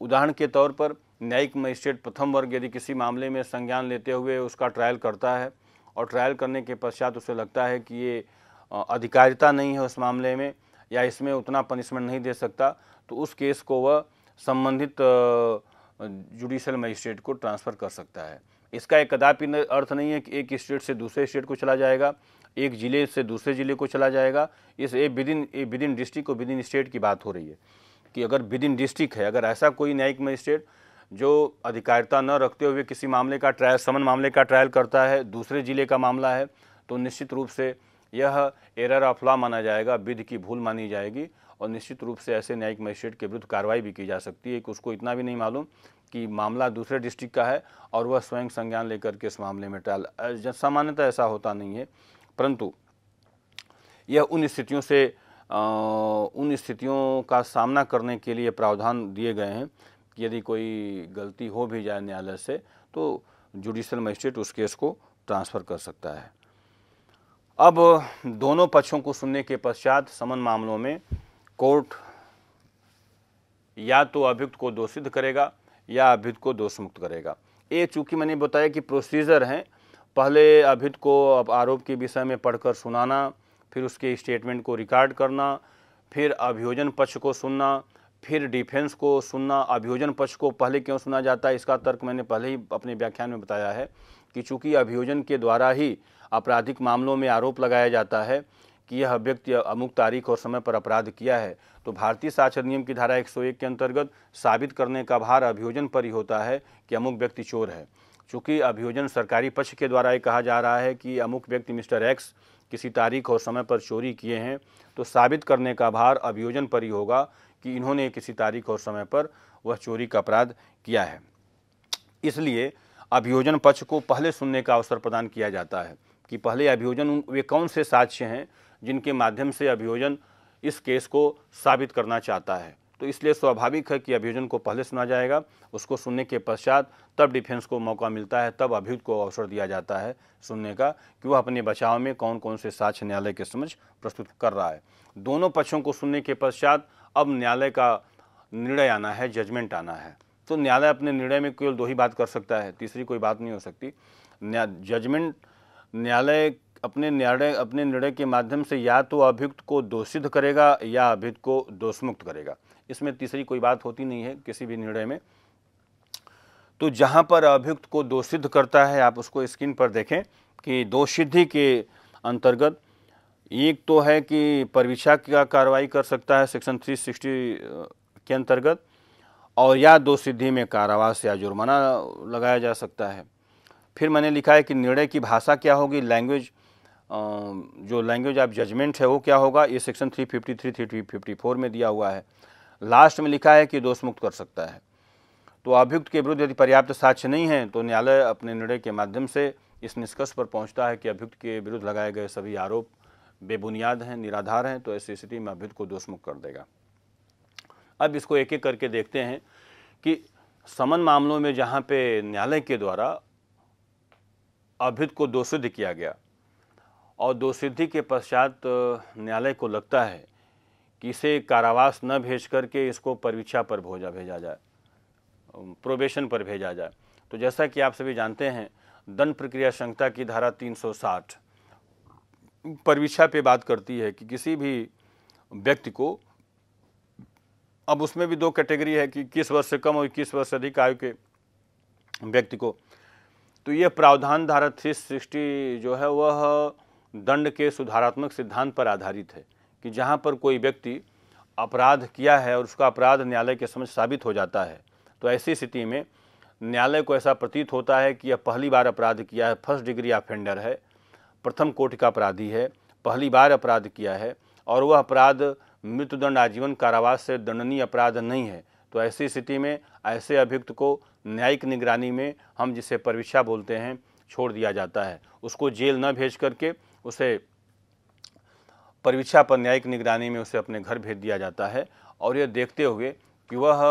उदाहरण के तौर पर न्यायिक मजिस्ट्रेट प्रथम वर्ग यदि किसी मामले में संज्ञान लेते हुए उसका ट्रायल करता है और ट्रायल करने के पश्चात उसे लगता है कि ये अधिकारिता नहीं है उस मामले में या इसमें उतना पनिशमेंट नहीं दे सकता तो उस केस को वह संबंधित जुडिशल मजिस्ट्रेट को ट्रांसफ़र कर सकता है इसका एक कदापि अर्थ नहीं है कि एक स्टेट से दूसरे स्टेट को चला जाएगा एक ज़िले से दूसरे ज़िले को चला जाएगा इस a within a within district और विदिन स्टेट की बात हो रही है कि अगर विदिन डिस्ट्रिक्ट है अगर ऐसा कोई न्यायिक मजिस्ट्रेट जो अधिकारिता न रखते हुए किसी मामले का ट्रायल समन मामले का ट्रायल करता है दूसरे ज़िले का मामला है तो निश्चित रूप से यह एरर ऑफ लॉ माना जाएगा विधि की भूल मानी जाएगी और निश्चित रूप से ऐसे न्यायिक मजिस्ट्रेट के विरुद्ध कार्रवाई भी की जा सकती है कि उसको इतना भी नहीं मालूम कि मामला दूसरे डिस्ट्रिक्ट का है और वह स्वयं संज्ञान लेकर के इस मामले में टाल सामान्यतः ऐसा होता नहीं है परंतु यह उन स्थितियों से आ, उन स्थितियों का सामना करने के लिए प्रावधान दिए गए हैं कि यदि कोई गलती हो भी जाए न्यायालय से तो जुडिशल मजिस्ट्रेट उस केस को ट्रांसफ़र कर सकता है अब दोनों पक्षों को सुनने के पश्चात समन मामलों में कोर्ट या तो अभियुक्त को दोषित करेगा या अभियुक्त को दोष मुक्त करेगा ये चूँकि मैंने बताया कि प्रोसीजर हैं पहले अभियुक्त को आरोप के विषय में पढ़कर सुनाना फिर उसके स्टेटमेंट को रिकॉर्ड करना फिर अभियोजन पक्ष को सुनना फिर डिफेंस को सुनना अभियोजन पक्ष को पहले क्यों सुना जाता है इसका तर्क मैंने पहले ही अपने व्याख्यान में बताया है कि चूँकि अभियोजन के द्वारा ही आपराधिक मामलों में आरोप लगाया जाता है कि यह व्यक्ति अमुक तारीख और समय पर अपराध किया है तो भारतीय साक्षर नियम की धारा 101 के अंतर्गत साबित करने का भार अभियोजन पर ही होता है कि अमुक व्यक्ति चोर है चूँकि अभियोजन सरकारी पक्ष के द्वारा ये कहा जा रहा है कि अमुक व्यक्ति मिस्टर एक्स किसी तारीख और समय पर चोरी किए हैं तो साबित करने का भार अभियोजन पर ही होगा कि इन्होंने किसी तारीख और समय पर वह चोरी का अपराध किया है इसलिए अभियोजन पक्ष को पहले सुनने का अवसर प्रदान किया जाता है कि पहले अभियोजन वे कौन से साक्ष्य हैं जिनके माध्यम से अभियोजन इस केस को साबित करना चाहता है तो इसलिए स्वाभाविक है कि अभियोजन को पहले सुना जाएगा उसको सुनने के पश्चात तब डिफेंस को मौका मिलता है तब अभियुक्त को अवसर दिया जाता है सुनने का कि वह अपने बचाव में कौन कौन से साक्ष्य न्यायालय के समझ प्रस्तुत कर रहा है दोनों पक्षों को सुनने के पश्चात अब न्यायालय का निर्णय आना है जजमेंट आना है तो न्यायालय अपने निर्णय में केवल दो ही बात कर सकता है तीसरी कोई बात नहीं हो सकती न्या जजमेंट न्यायालय अपने निर्णय अपने निर्णय के माध्यम से या तो अभियुक्त को दोषित करेगा या अभियुक्त को दोषमुक्त करेगा इसमें तीसरी कोई बात होती नहीं है किसी भी निर्णय में तो जहां पर अभियुक्त को दोषित करता है आप उसको स्क्रीन पर देखें कि दोषिद्धि के अंतर्गत एक तो है कि परीक्षा का कार्रवाई कर सकता है सेक्शन 360 के अंतर्गत और या दो सिद्धि में कारावास या जुर्माना लगाया जा सकता है फिर मैंने लिखा है कि निर्णय की भाषा क्या होगी लैंग्वेज जो लैंग्वेज ऑफ जजमेंट है वो क्या होगा ये सेक्शन 353 354 में दिया हुआ है लास्ट में लिखा है कि दोष मुक्त कर सकता है तो अभियुक्त के विरुद्ध यदि पर्याप्त साक्ष्य नहीं है तो न्यायालय अपने निर्णय के माध्यम से इस निष्कर्ष पर पहुंचता है कि अभियुक्त के विरुद्ध लगाए गए सभी आरोप बेबुनियाद हैं निराधार हैं तो ऐसी स्थिति में अभियुक्त को दोष मुक्त कर देगा अब इसको एक एक करके देखते हैं कि समन मामलों में जहाँ पे न्यायालय के द्वारा अभियुक्त को दोषित किया गया और सिद्धि के पश्चात न्यायालय को लगता है कि इसे कारावास न भेज करके इसको परीक्षा पर भोजा भेजा जाए प्रोबेशन पर भेजा जाए तो जैसा कि आप सभी जानते हैं दंड प्रक्रिया संहिता की धारा 360 परीक्षा पर बात करती है कि किसी भी व्यक्ति को अब उसमें भी दो कैटेगरी है कि किस वर्ष से कम और किस वर्ष से अधिक आयु के व्यक्ति को तो यह प्रावधान धारा 360 जो है वह दंड के सुधारात्मक सिद्धांत पर आधारित है कि जहाँ पर कोई व्यक्ति अपराध किया है और उसका अपराध न्यायालय के समझ साबित हो जाता है तो ऐसी स्थिति में न्यायालय को ऐसा प्रतीत होता है कि यह पहली बार अपराध किया है फर्स्ट डिग्री ऑफेंडर है प्रथम कोट का अपराधी है पहली बार अपराध किया है और वह अपराध मृत्युदंड आजीवन कारावास से दंडनीय अपराध नहीं है तो ऐसी स्थिति में ऐसे अभियुक्त को न्यायिक निगरानी में हम जिसे परविशा बोलते हैं छोड़ दिया जाता है उसको जेल न भेज करके उसे परीक्षा पर न्यायिक निगरानी में उसे अपने घर भेज दिया जाता है और यह देखते हुए कि वह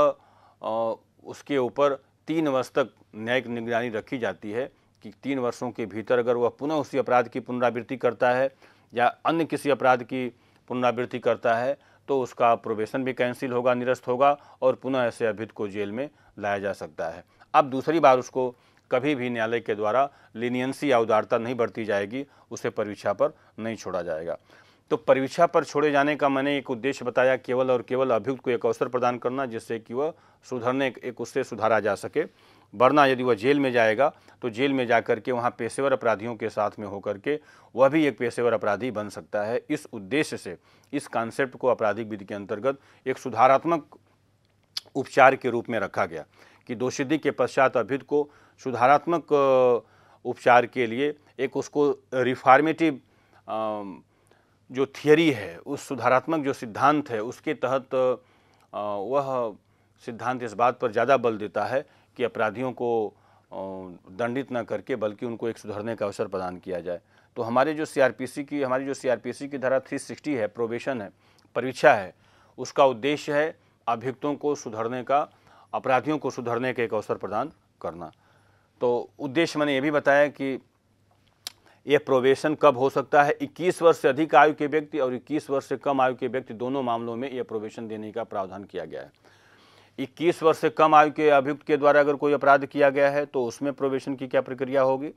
उसके ऊपर तीन वर्ष तक न्यायिक निगरानी रखी जाती है कि तीन वर्षों के भीतर अगर वह पुनः उसी अपराध की पुनरावृत्ति करता है या अन्य किसी अपराध की पुनरावृत्ति करता है तो उसका प्रोबेशन भी कैंसिल होगा निरस्त होगा और पुनः ऐसे अभिद को जेल में लाया जा सकता है अब दूसरी बार उसको कभी भी न्यायालय के द्वारा लीनियंसी या उदारता नहीं बरती जाएगी उसे परीक्षा पर नहीं छोड़ा जाएगा तो परीक्षा पर छोड़े जाने का मैंने एक उद्देश्य बताया केवल और केवल अभियुक्त को एक अवसर प्रदान करना जिससे कि वह सुधरने एक उससे सुधारा जा सके वरना यदि वह जेल में जाएगा तो जेल में जा कर के वहाँ पेशेवर अपराधियों के साथ में होकर के वह भी एक पेशेवर अपराधी बन सकता है इस उद्देश्य से इस कॉन्सेप्ट को आपराधिक विधि के अंतर्गत एक सुधारात्मक उपचार के रूप में रखा गया कि दोषिद्धि के पश्चात अभियुक्त को सुधारात्मक उपचार के लिए एक उसको रिफार्मेटिव जो थियरी है उस सुधारात्मक जो सिद्धांत है उसके तहत वह सिद्धांत इस बात पर ज़्यादा बल देता है कि अपराधियों को दंडित न करके बल्कि उनको एक सुधरने का अवसर प्रदान किया जाए तो हमारे जो सीआरपीसी की हमारी जो सीआरपीसी की धारा 360 है प्रोबेशन है परीक्षा है उसका उद्देश्य है अभियुक्तों को सुधरने का अपराधियों को सुधरने का एक अवसर प्रदान करना तो उद्देश्य मैंने ये भी बताया कि यह प्रोबेशन कब हो सकता है 21 वर्ष से अधिक आयु के व्यक्ति और 21 वर्ष से कम आयु के व्यक्ति दोनों मामलों में यह प्रोबेशन देने का प्रावधान किया गया है 21 वर्ष से कम आयु के अभियुक्त के द्वारा अगर कोई अपराध किया गया है तो उसमें प्रोबेशन की क्या प्रक्रिया होगी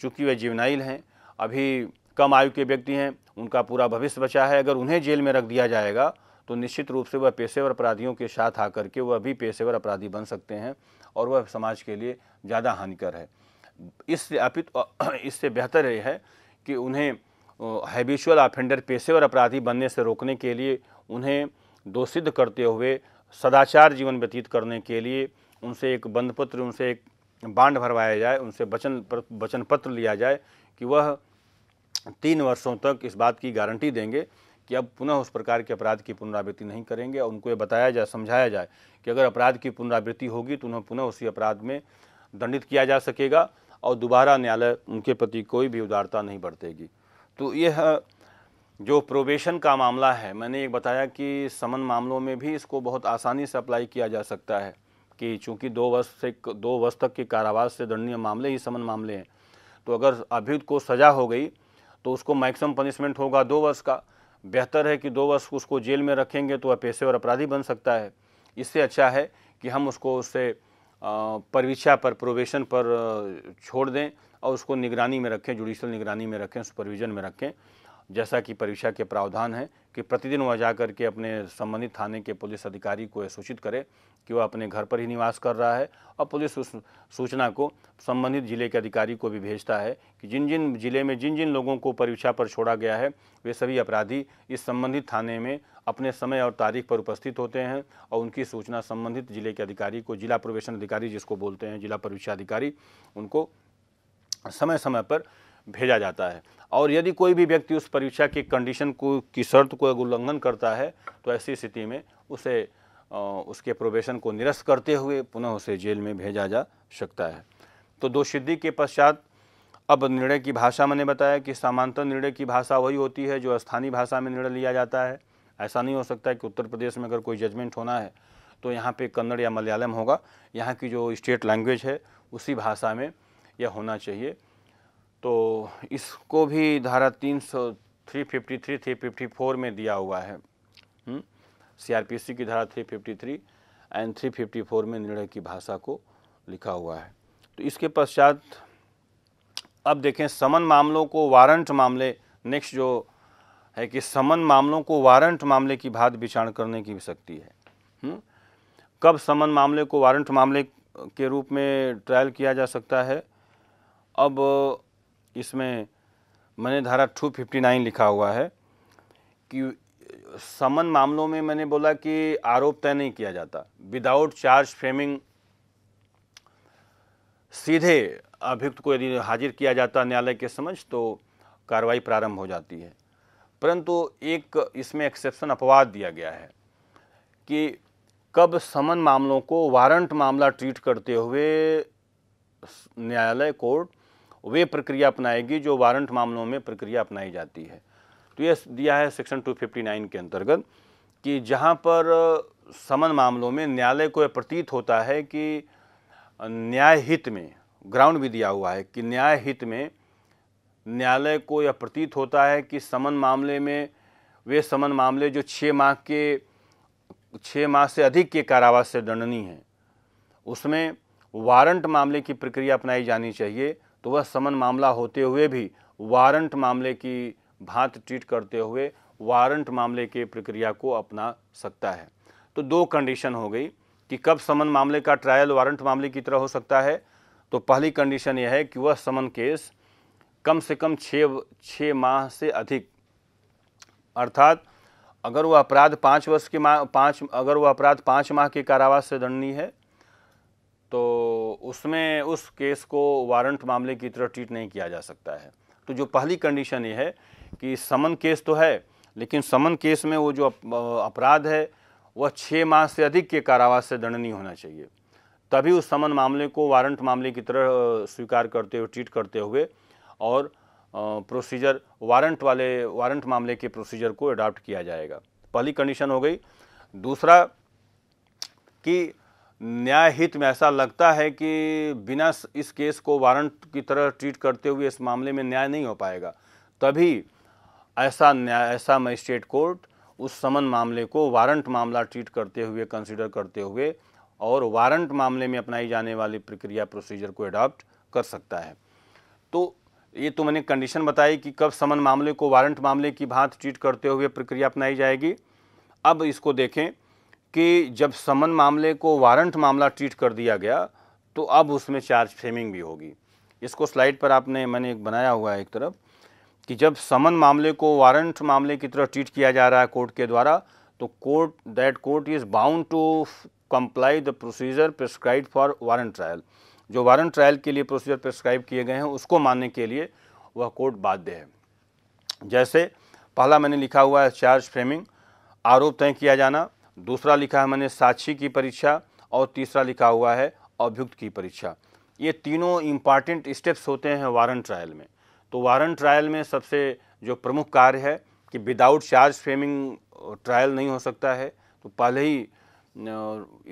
चूँकि वे जीवनाइल हैं अभी कम आयु के व्यक्ति हैं उनका पूरा भविष्य बचा है अगर उन्हें जेल में रख दिया जाएगा तो निश्चित रूप से वह पेशेवर अपराधियों के साथ आकर के वह भी पेशेवर अपराधी बन सकते हैं और वह समाज के लिए ज़्यादा हानिकर है इससे अपित इससे बेहतर यह है कि उन्हें हैबिशुअल ऑफेंडर पेशेवर अपराधी बनने से रोकने के लिए उन्हें दोषिद्ध करते हुए सदाचार जीवन व्यतीत करने के लिए उनसे एक बंधपत्र उनसे एक बांड भरवाया जाए उनसे वचन वचन पत्र लिया जाए कि वह तीन वर्षों तक इस बात की गारंटी देंगे कि अब पुनः उस प्रकार के अपराध की पुनरावृत्ति नहीं करेंगे और उनको ये बताया जाए समझाया जाए कि अगर अपराध की पुनरावृत्ति होगी तो उन्हें पुनः उसी अपराध में दंडित किया जा सकेगा और दोबारा न्यायालय उनके प्रति कोई भी उदारता नहीं बरतेगी तो यह जो प्रोबेशन का मामला है मैंने एक बताया कि समन मामलों में भी इसको बहुत आसानी से अप्लाई किया जा सकता है कि चूंकि दो वर्ष से दो वर्ष तक के कारावास से दंडनीय मामले ही समन मामले हैं तो अगर अभियुक्त को सज़ा हो गई तो उसको मैक्सिमम पनिशमेंट होगा दो वर्ष का बेहतर है कि दो वर्ष उसको जेल में रखेंगे तो वह और अपराधी बन सकता है इससे अच्छा है कि हम उसको उससे परवीक्षा पर प्रोवेशन पर छोड़ दें और उसको निगरानी में रखें जुडिशल निगरानी में रखें सुपरविजन में रखें जैसा कि परीक्षा के प्रावधान हैं कि प्रतिदिन वह जा कर के अपने संबंधित थाने के पुलिस अधिकारी को सूचित करे कि वह अपने घर पर ही निवास कर रहा है और पुलिस उस सूचना को संबंधित जिले के अधिकारी को भी भेजता है कि जिन जिन जिले में जिन जिन लोगों को परीक्षा पर छोड़ा गया है वे सभी अपराधी इस संबंधित थाने में अपने समय और तारीख पर उपस्थित होते हैं और उनकी सूचना संबंधित जिले के अधिकारी को जिला प्रवेशन अधिकारी जिसको बोलते हैं जिला परीक्षा अधिकारी उनको समय समय पर भेजा जाता है और यदि कोई भी व्यक्ति उस परीक्षा की कंडीशन को की शर्त को उल्लंघन करता है तो ऐसी स्थिति में उसे उसके प्रोबेशन को निरस्त करते हुए पुनः उसे जेल में भेजा जा सकता है तो दो सिद्धि के पश्चात अब निर्णय की भाषा मैंने बताया कि सामान्तर निर्णय की भाषा वही होती है जो स्थानीय भाषा में निर्णय लिया जाता है ऐसा नहीं हो सकता कि उत्तर प्रदेश में अगर कोई जजमेंट होना है तो यहाँ पे कन्नड़ या मलयालम होगा यहाँ की जो स्टेट लैंग्वेज है उसी भाषा में यह होना चाहिए तो इसको भी धारा तीन सौ three fifty three three fifty four में दिया हुआ है सीआरपीसी हम्म? की धारा three fifty three and three fifty four में निर्णय की भाषा को लिखा हुआ है तो इसके पश्चात अब देखें समन मामलों को वारंट मामले नेक्स्ट जो है कि समन मामलों को वारंट मामले की भात विचारण करने की भी शक्ति है हुँ? हम्म? कब समन मामले को वारंट मामले के रूप में ट्रायल किया जा सकता है अब इसमें मैंने धारा टू फिफ्टी नाइन लिखा हुआ है कि समन मामलों में मैंने बोला कि आरोप तय नहीं किया जाता विदाउट चार्ज फ्रेमिंग सीधे अभियुक्त को यदि हाजिर किया जाता न्यायालय के समझ तो कार्रवाई प्रारंभ हो जाती है परंतु एक इसमें एक्सेप्शन अपवाद दिया गया है कि कब समन मामलों को वारंट मामला ट्रीट करते हुए न्यायालय कोर्ट वे प्रक्रिया अपनाएगी जो वारंट मामलों में प्रक्रिया अपनाई जाती है तो ये दिया है सेक्शन 259 के अंतर्गत कि जहाँ पर समन मामलों में न्यायालय को यह प्रतीत होता है कि न्याय हित में ग्राउंड भी दिया हुआ है कि न्याय हित में न्यायालय को यह प्रतीत होता है कि समन मामले में वे समन मामले जो छः माह के छः माह से अधिक के कारावास से दंडनीय हैं उसमें वारंट मामले की प्रक्रिया अपनाई जानी चाहिए तो वह समन मामला होते हुए भी वारंट मामले की भांत ट्रीट करते हुए वारंट मामले के प्रक्रिया को अपना सकता है तो दो कंडीशन हो गई कि कब समन मामले का ट्रायल वारंट मामले की तरह हो सकता है तो पहली कंडीशन यह है कि वह समन केस कम से कम छः छः माह से अधिक अर्थात अगर वह अपराध पाँच वर्ष के माह पाँच अगर वह अपराध पाँच माह के कारावास से दंडनीय है तो उसमें उस केस को वारंट मामले की तरह ट्रीट नहीं किया जा सकता है तो जो पहली कंडीशन ये है कि समन केस तो है लेकिन समन केस में वो जो अपराध है वह छः माह से अधिक के कारावास से दंडनीय होना चाहिए तभी उस समन मामले को वारंट मामले की तरह स्वीकार करते हुए ट्रीट करते हुए और प्रोसीजर वारंट वाले वारंट मामले के प्रोसीजर को अडॉप्ट किया जाएगा पहली कंडीशन हो गई दूसरा कि न्याय हित में ऐसा लगता है कि बिना इस केस को वारंट की तरह ट्रीट करते हुए इस मामले में न्याय नहीं हो पाएगा तभी ऐसा न्याय ऐसा मजिस्ट्रेट कोर्ट उस समन मामले को वारंट मामला ट्रीट करते हुए कंसिडर करते हुए और वारंट मामले में अपनाई जाने वाली प्रक्रिया प्रोसीजर को अडॉप्ट कर सकता है तो ये तो मैंने कंडीशन बताई कि कब समन मामले को वारंट मामले की भांत ट्रीट करते हुए प्रक्रिया अपनाई जाएगी अब इसको देखें कि जब समन मामले को वारंट मामला ट्रीट कर दिया गया तो अब उसमें चार्ज फ्रेमिंग भी होगी इसको स्लाइड पर आपने मैंने एक बनाया हुआ है एक तरफ कि जब समन मामले को वारंट मामले की तरह ट्रीट किया जा रहा है कोर्ट के द्वारा तो court that court is bound to comply the procedure prescribe for warrant trial जो वारंट ट्रायल के लिए प्रोसीजर प्रिस्क्राइब किए गए हैं उसको मानने के लिए वह कोर्ट बाध्य है जैसे पहला मैंने लिखा हुआ है चार्ज फ्रेमिंग आरोप तय किया जाना दूसरा लिखा है मैंने साक्षी की परीक्षा और तीसरा लिखा हुआ है अभियुक्त की परीक्षा ये तीनों इम्पॉर्टेंट स्टेप्स होते हैं वारंट ट्रायल में तो वारंट ट्रायल में सबसे जो प्रमुख कार्य है कि विदाउट चार्ज फ्रेमिंग ट्रायल नहीं हो सकता है तो पहले ही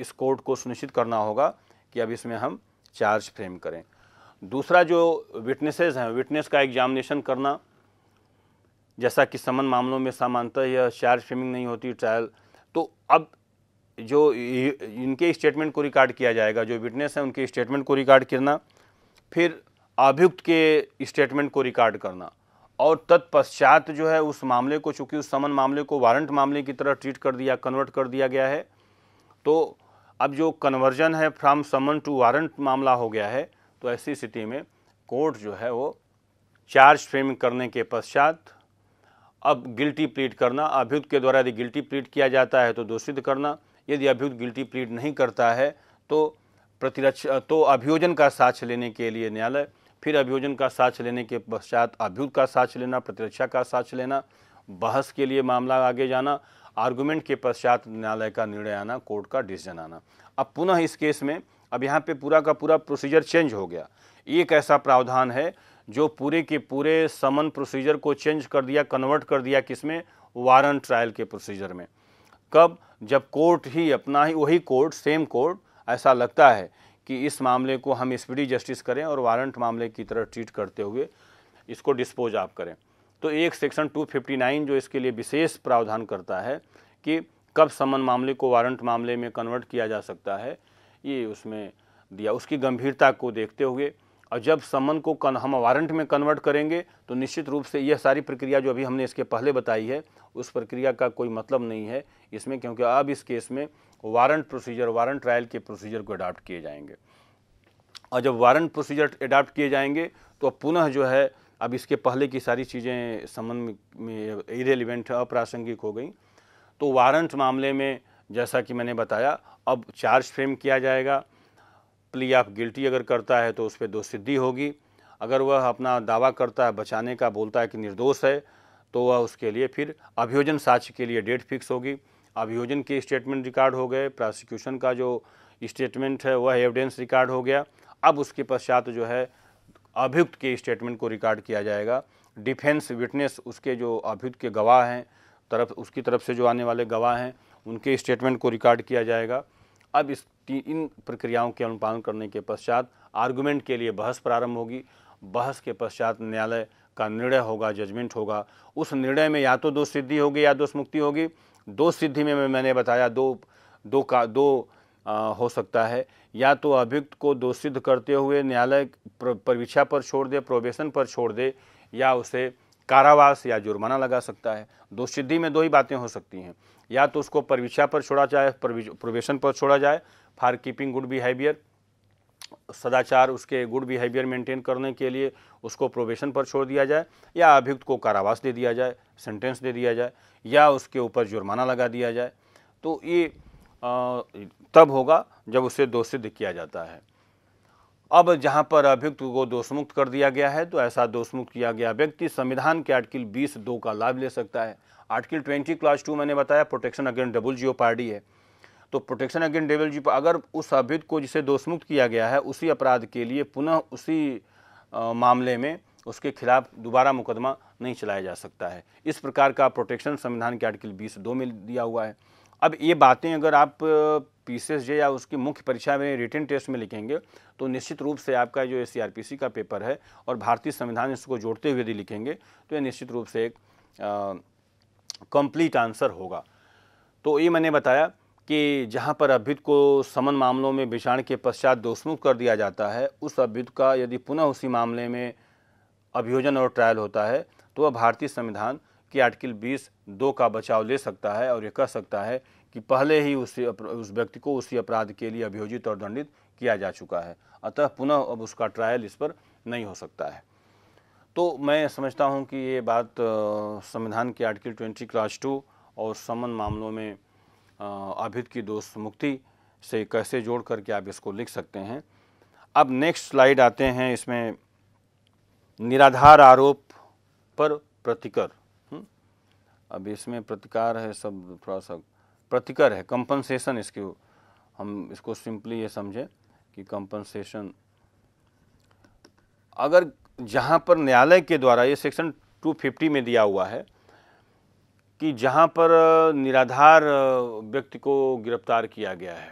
इस कोर्ट को सुनिश्चित करना होगा कि अब इसमें हम चार्ज फ्रेम करें दूसरा जो विटनेसेस हैं विटनेस का एग्जामिनेशन करना जैसा कि समन मामलों में सामान्यतः यह चार्ज फ्रेमिंग नहीं होती ट्रायल अब जो इनके स्टेटमेंट को रिकॉर्ड किया जाएगा जो विटनेस है उनके स्टेटमेंट को रिकॉर्ड करना फिर अभियुक्त के स्टेटमेंट को रिकॉर्ड करना और तत्पश्चात जो है उस मामले को चूंकि उस समन मामले को वारंट मामले की तरह ट्रीट कर दिया कन्वर्ट कर दिया गया है तो अब जो कन्वर्जन है फ्रॉम समन टू वारंट मामला हो गया है तो ऐसी स्थिति में कोर्ट जो है वो चार्ज फ्रेम करने के पश्चात अब गिल्टी प्लीट करना अभियुक्त के द्वारा यदि गिल्टी प्लीट किया जाता है तो दोषित करना यदि अभियुक्त गिल्टी प्लीट नहीं करता है तो प्रतिरक्षा तो अभियोजन का साक्ष लेने के लिए न्यायालय फिर अभियोजन का साक्ष लेने के पश्चात अभियुक्त का साक्ष लेना प्रतिरक्षा का साक्ष लेना बहस के लिए मामला आगे जाना आर्गूमेंट के पश्चात न्यायालय का निर्णय आना कोर्ट का डिसीजन आना अब पुनः इस केस में अब यहाँ पे पूरा का पूरा प्रोसीजर चेंज हो गया एक ऐसा प्रावधान है जो पूरे के पूरे समन प्रोसीजर को चेंज कर दिया कन्वर्ट कर दिया किसमें वारंट ट्रायल के प्रोसीजर में कब जब कोर्ट ही अपना ही वही कोर्ट सेम कोर्ट ऐसा लगता है कि इस मामले को हम स्पीडी जस्टिस करें और वारंट मामले की तरह ट्रीट करते हुए इसको डिस्पोज आप करें तो एक सेक्शन 259 जो इसके लिए विशेष प्रावधान करता है कि कब समन मामले को वारंट मामले में कन्वर्ट किया जा सकता है ये उसमें दिया उसकी गंभीरता को देखते हुए और जब समन को कन, हम वारंट में कन्वर्ट करेंगे तो निश्चित रूप से यह सारी प्रक्रिया जो अभी हमने इसके पहले बताई है उस प्रक्रिया का कोई मतलब नहीं है इसमें क्योंकि अब इस केस में वारंट प्रोसीजर वारंट ट्रायल के प्रोसीजर को अडाप्ट किए जाएंगे और जब वारंट प्रोसीजर अडाप्ट किए जाएंगे तो पुनः जो है अब इसके पहले की सारी चीज़ें समन में इरेलीवेंट अप्रासंगिक हो गई तो वारंट मामले में जैसा कि मैंने बताया अब चार्ज फ्रेम किया जाएगा प्ली ऑफ गिल्टी अगर करता है तो उस पर सिद्धि होगी अगर वह अपना दावा करता है बचाने का बोलता है कि निर्दोष है तो वह उसके लिए फिर अभियोजन साक्ष्य के लिए डेट फिक्स होगी अभियोजन के स्टेटमेंट रिकॉर्ड हो गए प्रोसिक्यूशन का जो स्टेटमेंट है वह एविडेंस रिकॉर्ड हो गया अब उसके पश्चात जो है अभियुक्त के स्टेटमेंट को रिकॉर्ड किया जाएगा डिफेंस विटनेस उसके जो अभियुक्त के गवाह हैं तरफ उसकी तरफ से जो आने वाले गवाह हैं उनके स्टेटमेंट को रिकॉर्ड किया जाएगा अब इस इन प्रक्रियाओं के अनुपालन करने के पश्चात आर्गुमेंट के लिए बहस प्रारंभ होगी बहस के पश्चात न्यायालय का निर्णय होगा जजमेंट होगा उस निर्णय में या तो दो सिद्धि होगी या दोष मुक्ति होगी दो सिद्धि में मैंने बताया दो दो का दो आ, हो सकता है या तो अभियुक्त को दो सिद्ध करते हुए न्यायालय परीक्षा पर छोड़ दे प्रोबेशन पर छोड़ दे या उसे कारावास या जुर्माना लगा सकता है दो सिद्धि में दो ही बातें हो सकती हैं या तो उसको परीक्षा पर छोड़ा जाए प्रोबेशन पर छोड़ा जाए फॉर कीपिंग गुड बिहेवियर सदाचार उसके गुड बिहेवियर मेंटेन करने के लिए उसको प्रोबेशन पर छोड़ दिया जाए या अभियुक्त को कारावास दे दिया जाए सेंटेंस दे दिया जाए या उसके ऊपर जुर्माना लगा दिया जाए तो ये तब होगा जब उसे दोष सिद्ध किया जाता है अब जहाँ पर अभियुक्त को दोषमुक्त कर दिया गया है तो ऐसा दोषमुक्त किया गया व्यक्ति संविधान के आर्टिकल बीस दो का लाभ ले सकता है आर्टिकल ट्वेंटी क्लास टू मैंने बताया protection against double jeopardy है तो प्रोटेक्शन अगेंस्ट डेवल जी अगर उस अभियुक्त को जिसे दोषमुक्त किया गया है उसी अपराध के लिए पुनः उसी आ, मामले में उसके खिलाफ दोबारा मुकदमा नहीं चलाया जा सकता है इस प्रकार का प्रोटेक्शन संविधान के आर्टिकल बीस दो में दिया हुआ है अब ये बातें अगर आप पीसीएसजे या उसकी मुख्य परीक्षा में रिटर्न टेस्ट में लिखेंगे तो निश्चित रूप से आपका जो एस का पेपर है और भारतीय संविधान इसको जोड़ते हुए यदि लिखेंगे तो ये निश्चित रूप से एक कंप्लीट आंसर होगा तो ये मैंने बताया कि जहाँ पर अभ्युत को समन मामलों में भिषाण के पश्चात दोषमुक्त कर दिया जाता है उस अभ्युत का यदि पुनः उसी मामले में अभियोजन और ट्रायल होता है तो वह भारतीय संविधान के आर्टिकल 20 दो का बचाव ले सकता है और ये कह सकता है कि पहले ही उसी उस व्यक्ति को उसी अपराध के लिए अभियोजित और दंडित किया जा चुका है अतः पुनः अब उसका ट्रायल इस पर नहीं हो सकता है तो मैं समझता हूँ कि ये बात संविधान के आर्टिकल ट्वेंटी क्लास टू और समन मामलों में आबिद की दोस्त मुक्ति से कैसे जोड़ करके आप इसको लिख सकते हैं अब नेक्स्ट स्लाइड आते हैं इसमें निराधार आरोप पर प्रतिकर हम्म, अब इसमें प्रतिकार है सब थोड़ा सा प्रतिकर है कंपनसेशन इसके हम इसको सिंपली ये समझें कि कंपनसेशन अगर जहाँ पर न्यायालय के द्वारा ये सेक्शन 250 में दिया हुआ है कि जहां पर निराधार व्यक्ति को गिरफ्तार किया गया है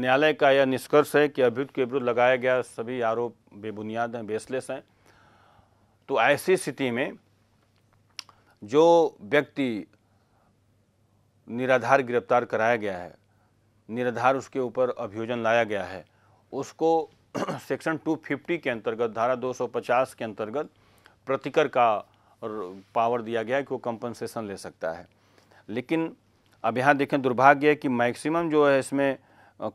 न्यायालय का यह निष्कर्ष है कि अभियुक्त के विरुद्ध लगाया गया सभी आरोप बेबुनियाद हैं बेसलेस हैं तो ऐसी स्थिति में जो व्यक्ति निराधार गिरफ्तार कराया गया है निराधार उसके ऊपर अभियोजन लाया गया है उसको सेक्शन 250 के अंतर्गत धारा 250 के अंतर्गत प्रतिकर का और पावर दिया गया है कि वो कंपनसेशन ले सकता है लेकिन अब यहाँ देखें दुर्भाग्य है कि मैक्सिमम जो है इसमें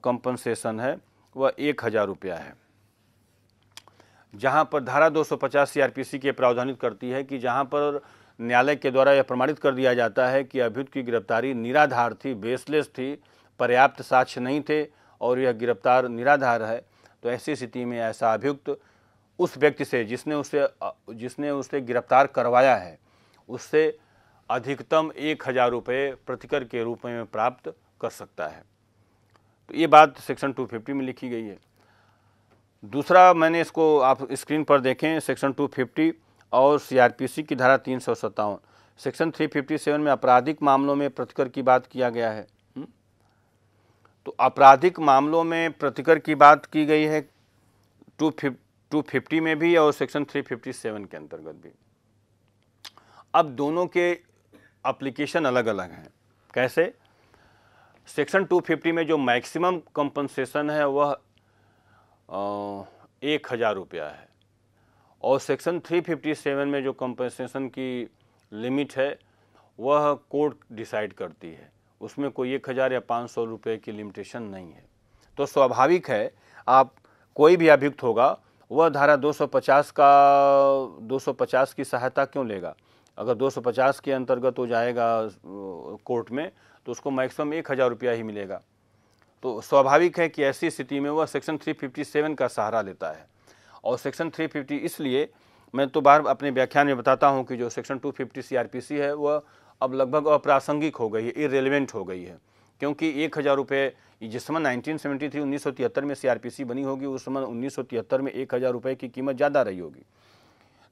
कंपनसेशन है वह एक हज़ार रुपया है जहाँ पर धारा 250 सीआरपीसी के प्रावधानित करती है कि जहाँ पर न्यायालय के द्वारा यह प्रमाणित कर दिया जाता है कि अभियुक्त की गिरफ्तारी निराधार थी बेसलेस थी पर्याप्त साक्ष्य नहीं थे और यह गिरफ्तार निराधार है तो ऐसी स्थिति में ऐसा अभियुक्त उस व्यक्ति से जिसने उसे जिसने उसे गिरफ्तार करवाया है उससे अधिकतम एक हज़ार रुपये प्रतिकर के रूप में प्राप्त कर सकता है तो ये बात सेक्शन 250 में लिखी गई है दूसरा मैंने इसको आप स्क्रीन पर देखें सेक्शन 250 और सीआरपीसी की धारा तीन सेक्शन थ्री सेवन में आपराधिक मामलों में प्रतिकर की बात किया गया है हम्म? तो आपराधिक मामलों में प्रतिकर की बात की गई है टू फिफ्ट 250 में भी और सेक्शन 357 के अंतर्गत भी अब दोनों के अप्लीकेशन अलग अलग हैं कैसे सेक्शन 250 में जो मैक्सिमम कंपनसेशन है वह एक हज़ार रुपया है और सेक्शन 357 में जो कंपनसेशन की लिमिट है वह कोर्ट डिसाइड करती है उसमें कोई एक हज़ार या पाँच सौ रुपये की लिमिटेशन नहीं है तो स्वाभाविक है आप कोई भी अभियुक्त होगा वह धारा 250 का 250 की सहायता क्यों लेगा अगर 250 के अंतर्गत वो जाएगा कोर्ट में तो उसको मैक्सिमम एक हज़ार रुपया ही मिलेगा तो स्वाभाविक है कि ऐसी स्थिति में वह सेक्शन 357 का सहारा लेता है और सेक्शन 350 इसलिए मैं तो बार अपने व्याख्यान में बताता हूँ कि जो सेक्शन 250 सीआरपीसी है वह अब लगभग अप्रासंगिक हो गई है इरेलीवेंट हो गई है क्योंकि एक हज़ार रुपये जिस समय नाइनटीन सेवेंटी थ्री उन्नीस सौ तिहत्तर में सीआरपीसी बनी होगी उस समय उन्नीस सौ तिहत्तर में एक हज़ार रुपये की कीमत ज़्यादा रही होगी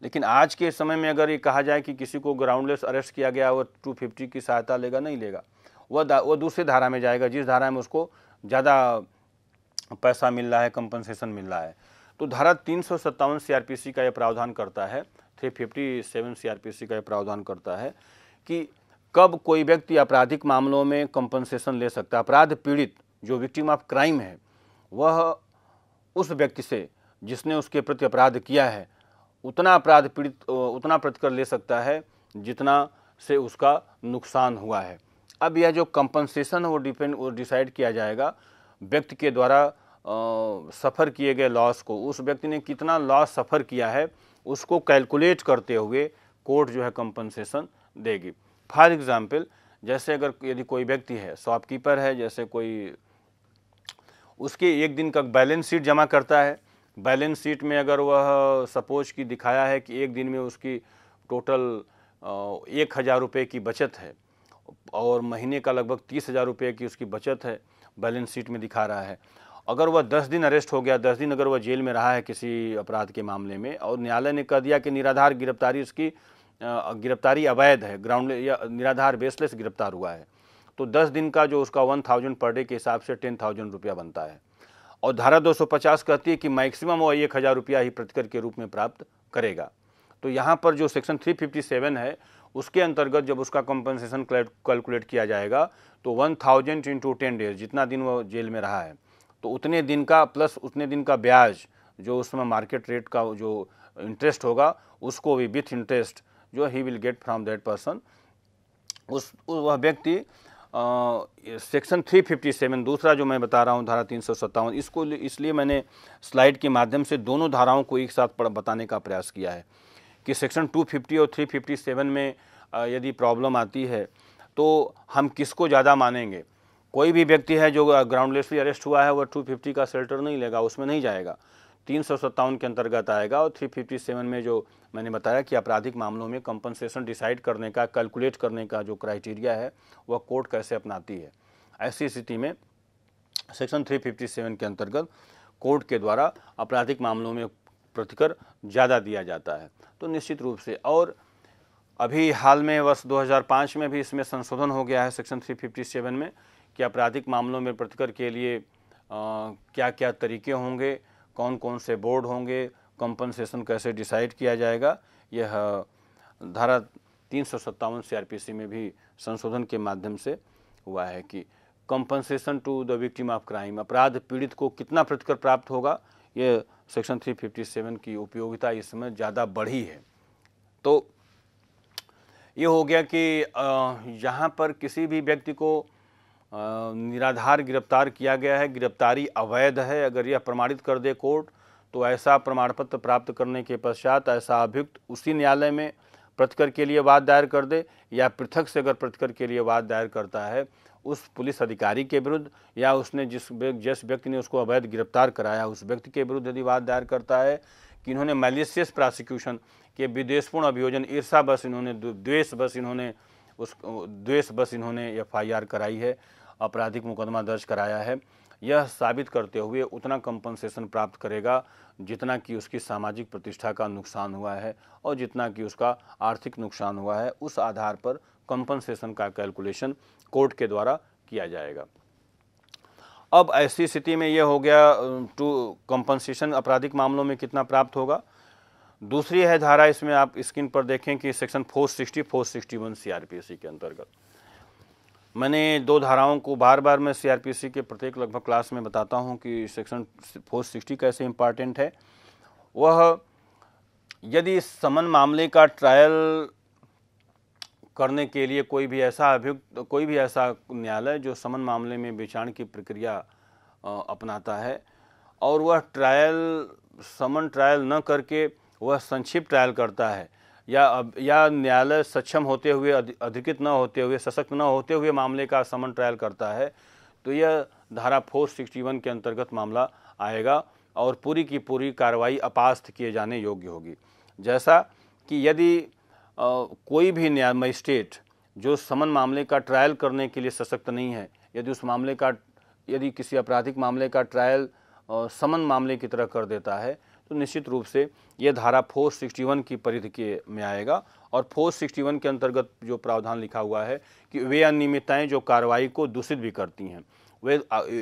लेकिन आज के समय में अगर ये कहा जाए कि किसी को ग्राउंडलेस अरेस्ट किया गया वो टू फिफ्टी की सहायता लेगा नहीं लेगा वह वो दूसरी धारा में जाएगा जिस धारा में उसको ज़्यादा पैसा मिल रहा है कंपनसेशन मिल रहा है तो धारा तीन सौ सत्तावन सी आर पी सी का यह प्रावधान करता है three fifty seven C R P C का यह प्रावधान करता है कि कब कोई व्यक्ति आपराधिक मामलों में कंपनसेशन ले सकता है अपराध पीड़ित जो विक्टिम ऑफ क्राइम है वह उस व्यक्ति से जिसने उसके प्रति अपराध किया है उतना अपराध पीड़ित उतना प्रतिकर ले सकता है जितना से उसका नुकसान हुआ है अब यह जो कंपनसेशन वो डिपेंड वो डिसाइड किया जाएगा व्यक्ति के द्वारा सफ़र किए गए लॉस को उस व्यक्ति ने कितना लॉस सफ़र किया है उसको कैलकुलेट करते हुए कोर्ट जो है कंपनसेशन देगी फॉर एग्ज़ाम्पल जैसे अगर यदि कोई व्यक्ति है शॉपकीपर है जैसे कोई उसके एक दिन का बैलेंस शीट जमा करता है बैलेंस शीट में अगर वह सपोज की दिखाया है कि एक दिन में उसकी टोटल एक हज़ार रुपये की बचत है और महीने का लगभग तीस हज़ार रुपये की उसकी बचत है बैलेंस शीट में दिखा रहा है अगर वह दस दिन अरेस्ट हो गया दस दिन अगर वह जेल में रहा है किसी अपराध के मामले में और न्यायालय ने कह दिया कि निराधार गिरफ्तारी उसकी गिरफ्तारी अवैध है ग्राउंड या निराधार बेसलेस गिरफ्तार हुआ है तो दस दिन का जो उसका वन थाउजेंड पर डे के हिसाब से टेन थाउजेंड रुपया बनता है और धारा दो सौ पचास कहती है कि मैक्सिमम वो एक हज़ार रुपया ही प्रतिकर के रूप में प्राप्त करेगा तो यहाँ पर जो सेक्शन थ्री फिफ्टी सेवन है उसके अंतर्गत जब उसका कंपनसेशन कैलकुलेट किया जाएगा तो one thousand into ten days जितना दिन वो जेल में रहा है तो उतने दिन का प्लस उतने दिन का ब्याज जो उसमें मार्केट रेट का जो इंटरेस्ट होगा उसको भी विथ इंटरेस्ट जो he will get from that person उस वह व्यक्ति सेक्शन थ्री फिफ्टी सेवन दूसरा जो मैं बता रहा हूँ धारा तीन सौ सत्तावन इसको इसलिए मैंने स्लाइड के माध्यम से दोनों धाराओं को एक साथ बताने का प्रयास किया है कि सेक्शन टू फिफ्टी और थ्री फिफ्टी सेवन में यदि प्रॉब्लम आती है तो हम किसको ज़्यादा मानेंगे कोई भी व्यक्ति है जो ग्राउंडलेसली अरेस्ट हुआ है वह फिफ्टी का शेल्टर नहीं लेगा उसमें नहीं जाएगा तीन सौ सत्तावन के अंतर्गत आएगा और 357 में जो मैंने बताया कि आपराधिक मामलों में कंपनसेशन डिसाइड करने का कैलकुलेट करने का जो क्राइटेरिया है वह कोर्ट कैसे अपनाती है ऐसी स्थिति में सेक्शन 357 के अंतर्गत कोर्ट के द्वारा आपराधिक मामलों में प्रतिकर ज़्यादा दिया जाता है तो निश्चित रूप से और अभी हाल में वर्ष 2005 में भी इसमें संशोधन हो गया है सेक्शन 357 में कि आपराधिक मामलों में प्रतिकर के लिए आ, क्या क्या तरीके होंगे कौन कौन से बोर्ड होंगे कंपनसेशन कैसे डिसाइड किया जाएगा यह धारा तीन सौ सत्तावन सी में भी संशोधन के माध्यम से हुआ है कि compensation to the victim of crime अपराध पीड़ित को कितना प्रतिकर प्राप्त होगा ये सेक्शन 357 की उपयोगिता इसमें ज़्यादा बढ़ी है तो ये हो गया कि यहाँ पर किसी भी व्यक्ति को निराधार गिरफ्तार किया गया है गिरफ्तारी अवैध है अगर यह प्रमाणित कर दे कोर्ट तो ऐसा प्रमाण पत्र प्राप्त करने के पश्चात ऐसा अभियुक्त उसी न्यायालय में प्रतिकर के लिए वाद दायर कर दे या पृथक से अगर प्रतिकर के लिए वाद दायर करता है उस पुलिस अधिकारी के विरुद्ध या उसने जिस जिस व्यक्ति ने उसको अवैध गिरफ्तार कराया उस व्यक्ति के विरुद्ध यदि वाद दायर करता है कि इन्होंने मैलिशियस प्रोसिक्यूशन के विदेशपूर्ण अभियोजन ईर्षा बस इन्होंने द्वेष बस इन्होंने उस द्वेष बस इन्होंने आर कराई है आपराधिक मुकदमा दर्ज कराया है यह साबित करते हुए उतना कंपनसेशन प्राप्त करेगा जितना कि उसकी सामाजिक प्रतिष्ठा का नुकसान हुआ है और जितना कि उसका आर्थिक नुकसान हुआ है उस आधार पर कंपनसेशन का कैलकुलेशन कोर्ट के द्वारा किया जाएगा अब ऐसी स्थिति में यह हो गया टू कंपनसेशन आपराधिक मामलों में कितना प्राप्त होगा दूसरी है धारा इसमें आप स्क्रीन पर देखें कि सेक्शन 460 461 सीआरपीसी के अंतर्गत मैंने दो धाराओं को बार बार मैं सीआरपीसी के प्रत्येक लगभग क्लास में बताता हूं कि सेक्शन 460 कैसे इम्पॉर्टेंट है वह यदि समन मामले का ट्रायल करने के लिए कोई भी ऐसा अभियुक्त कोई भी ऐसा न्यायालय जो समन मामले में विचारण की प्रक्रिया अपनाता है और वह ट्रायल समन ट्रायल न करके वह संक्षिप्त ट्रायल करता है या अब या न्यायालय सक्षम होते हुए अधिकृत न होते हुए सशक्त न होते हुए मामले का समन ट्रायल करता है तो यह धारा फोर सिक्सटी वन के अंतर्गत मामला आएगा और पूरी की पूरी कार्रवाई अपास्त किए जाने योग्य होगी जैसा कि यदि आ, कोई भी न्याय मजिस्ट्रेट जो समन मामले का ट्रायल करने के लिए सशक्त नहीं है यदि उस मामले का यदि किसी आपराधिक मामले का ट्रायल समन मामले की तरह कर देता है तो निश्चित रूप से यह धारा फोर सिक्सटी वन की परिधि के में आएगा और फोर सिक्सटी वन के अंतर्गत जो प्रावधान लिखा हुआ है कि वे अनियमितताएँ जो कार्रवाई को दूषित भी करती हैं वे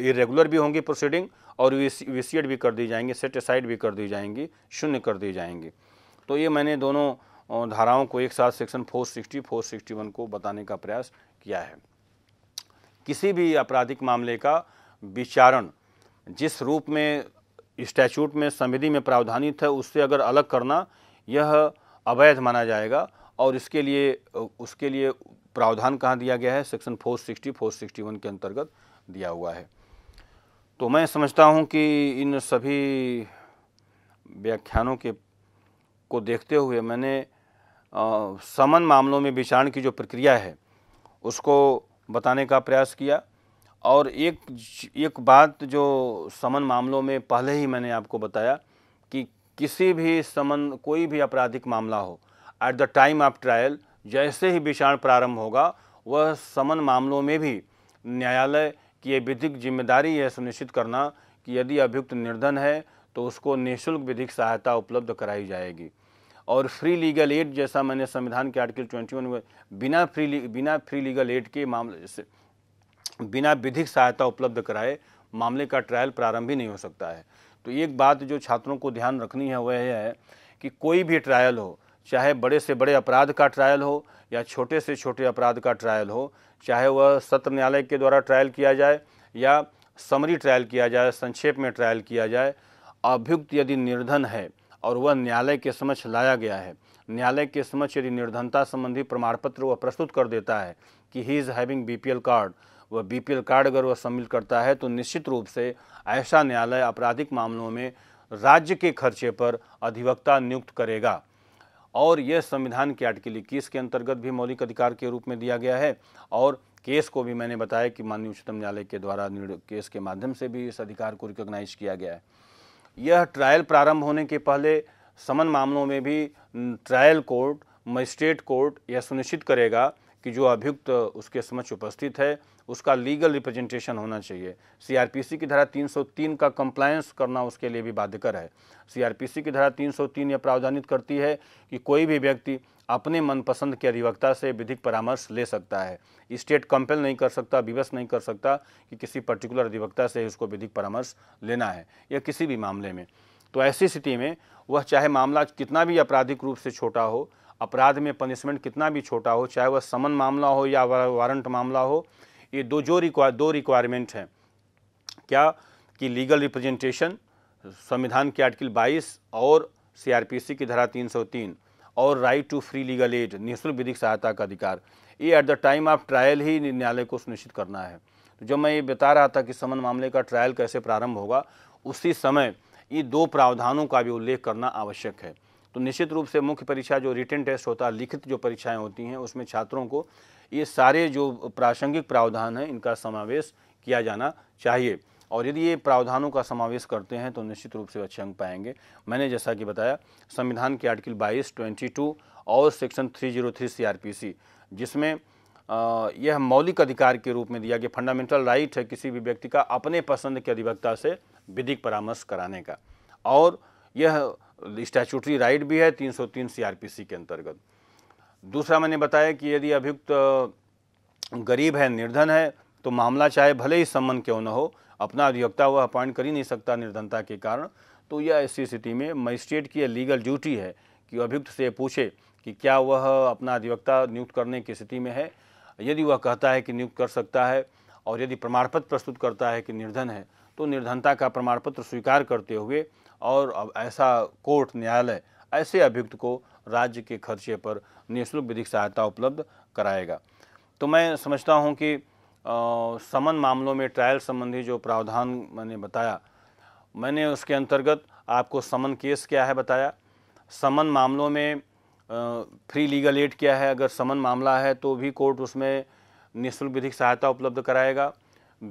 इरेगुलर भी होंगी प्रोसीडिंग और विसियड भी कर दी जाएंगी सेटिसाइड भी कर दी जाएंगी शून्य कर दी जाएंगी तो ये मैंने दोनों धाराओं को एक साथ section four four sixty sixty one को बताने का प्रयास किया है किसी भी आपराधिक मामले का विचारण जिस रूप में स्टैचूट में संविधि में प्रावधानित है उससे अगर अलग करना यह अवैध माना जाएगा और इसके लिए उसके लिए प्रावधान कहाँ दिया गया है section four four sixty sixty one के अंतर्गत दिया हुआ है तो मैं समझता हूँ कि इन सभी व्याख्यानों के को देखते हुए मैंने आ, समन मामलों में विचारण की जो प्रक्रिया है उसको बताने का प्रयास किया और एक एक बात जो समन मामलों में पहले ही मैंने आपको बताया कि किसी भी समन कोई भी आपराधिक मामला हो at the time of trial जैसे ही विषाण प्रारंभ होगा वह समन मामलों में भी न्यायालय की ये विधिक जिम्मेदारी यह सुनिश्चित करना कि यदि अभियुक्त निर्धन है तो उसको निःशुल्क विधिक सहायता उपलब्ध कराई जाएगी और फ्री लीगल एड जैसा मैंने संविधान के आर्टिकल ट्वेंटी में बिना फ्री बिना फ्री लीगल एड के मामले बिना विधिक सहायता उपलब्ध कराए मामले का ट्रायल प्रारंभ ही नहीं हो सकता है तो एक बात जो छात्रों को ध्यान रखनी है वह यह है कि कोई भी ट्रायल हो चाहे बड़े से बड़े अपराध का ट्रायल हो या छोटे से छोटे अपराध का ट्रायल हो चाहे वह सत्र न्यायालय के द्वारा ट्रायल किया जाए या समरी ट्रायल किया जाए संक्षेप में ट्रायल किया जाए अभियुक्त यदि निर्धन है और वह न्यायालय के समक्ष लाया गया है न्यायालय के समक्ष यदि निर्धनता संबंधी प्रमाण पत्र वह प्रस्तुत कर देता है कि he is having B card वह बीपीएल कार्ड अगर वह सम्मिलित करता है तो निश्चित रूप से ऐसा न्यायालय आपराधिक मामलों में राज्य के खर्चे पर अधिवक्ता नियुक्त करेगा और यह संविधान के आर्टिकल इक्कीस के अंतर्गत भी मौलिक अधिकार के रूप में दिया गया है और केस को भी मैंने बताया कि माननीय उच्चतम न्यायालय के द्वारा केस के माध्यम से भी इस अधिकार को रिकॉग्नाइज किया गया है यह ट्रायल प्रारंभ होने के पहले समन मामलों में भी ट्रायल कोर्ट मजिस्ट्रेट कोर्ट यह सुनिश्चित करेगा कि जो अभियुक्त उसके समक्ष उपस्थित है उसका लीगल रिप्रेजेंटेशन होना चाहिए सीआरपीसी की धारा 303 का कंप्लायंस करना उसके लिए भी बाध्यकर है सीआरपीसी की धारा 303 यह प्रावधानित करती है कि कोई भी व्यक्ति अपने मनपसंद के अधिवक्ता से विधिक परामर्श ले सकता है स्टेट कंपेल नहीं कर सकता विवश नहीं कर सकता कि किसी पर्टिकुलर अधिवक्ता से उसको विधिक परामर्श लेना है या किसी भी मामले में तो ऐसी स्थिति में वह चाहे मामला कितना भी आपराधिक रूप से छोटा हो अपराध में पनिशमेंट कितना भी छोटा हो चाहे वह समन मामला हो या वारंट मामला हो ये दो जो रिक्वा दो रिक्वायरमेंट हैं क्या कि लीगल रिप्रेजेंटेशन संविधान के आर्टिकल 22 और सीआरपीसी की धारा 303 और right to free legal aid निःशुल्क विधिक सहायता का अधिकार ये at the time of trial ही न्यायालय को सुनिश्चित करना है तो जब मैं ये बता रहा था कि समन मामले का ट्रायल कैसे प्रारंभ होगा उसी समय ये दो प्रावधानों का भी उल्लेख करना आवश्यक है तो निश्चित रूप से मुख्य परीक्षा जो रिटर्न टेस्ट होता है लिखित जो परीक्षाएं होती हैं उसमें छात्रों को ये सारे जो प्रासंगिक प्रावधान हैं इनका समावेश किया जाना चाहिए और यदि ये प्रावधानों का समावेश करते हैं तो निश्चित रूप से अच्छे अंक पाएंगे मैंने जैसा कि बताया संविधान के आर्टिकल 22, 22 और सेक्शन 303 जीरो जिसमें यह मौलिक अधिकार के रूप में दिया गया फंडामेंटल राइट है किसी भी व्यक्ति का अपने पसंद के अधिवक्ता से विधिक परामर्श कराने का और यह स्टैचूटरी राइट भी है 303 सीआरपीसी के अंतर्गत दूसरा मैंने बताया कि यदि अभियुक्त गरीब है निर्धन है तो मामला चाहे भले ही संबंध क्यों न हो अपना अधिवक्ता वह अपॉइंट कर ही नहीं सकता निर्धनता के कारण तो यह ऐसी स्थिति में मजिस्ट्रेट की लीगल ड्यूटी है कि अभियुक्त से पूछे कि क्या वह अपना अधिवक्ता नियुक्त करने की स्थिति में है यदि वह कहता है कि नियुक्त कर सकता है और यदि प्रमाणपत्र प्रस्तुत करता है कि निर्धन है तो निर्धनता का प्रमाणपत्र स्वीकार करते हुए और अब ऐसा कोर्ट न्यायालय ऐसे अभियुक्त को राज्य के खर्चे पर निःशुल्क विधिक सहायता उपलब्ध कराएगा तो मैं समझता हूँ कि समन मामलों में ट्रायल संबंधी जो प्रावधान मैंने बताया मैंने उसके अंतर्गत आपको समन केस क्या है बताया समन मामलों में फ्री लीगल एड क्या है अगर समन मामला है तो भी कोर्ट उसमें निःशुल्क विधिक सहायता उपलब्ध कराएगा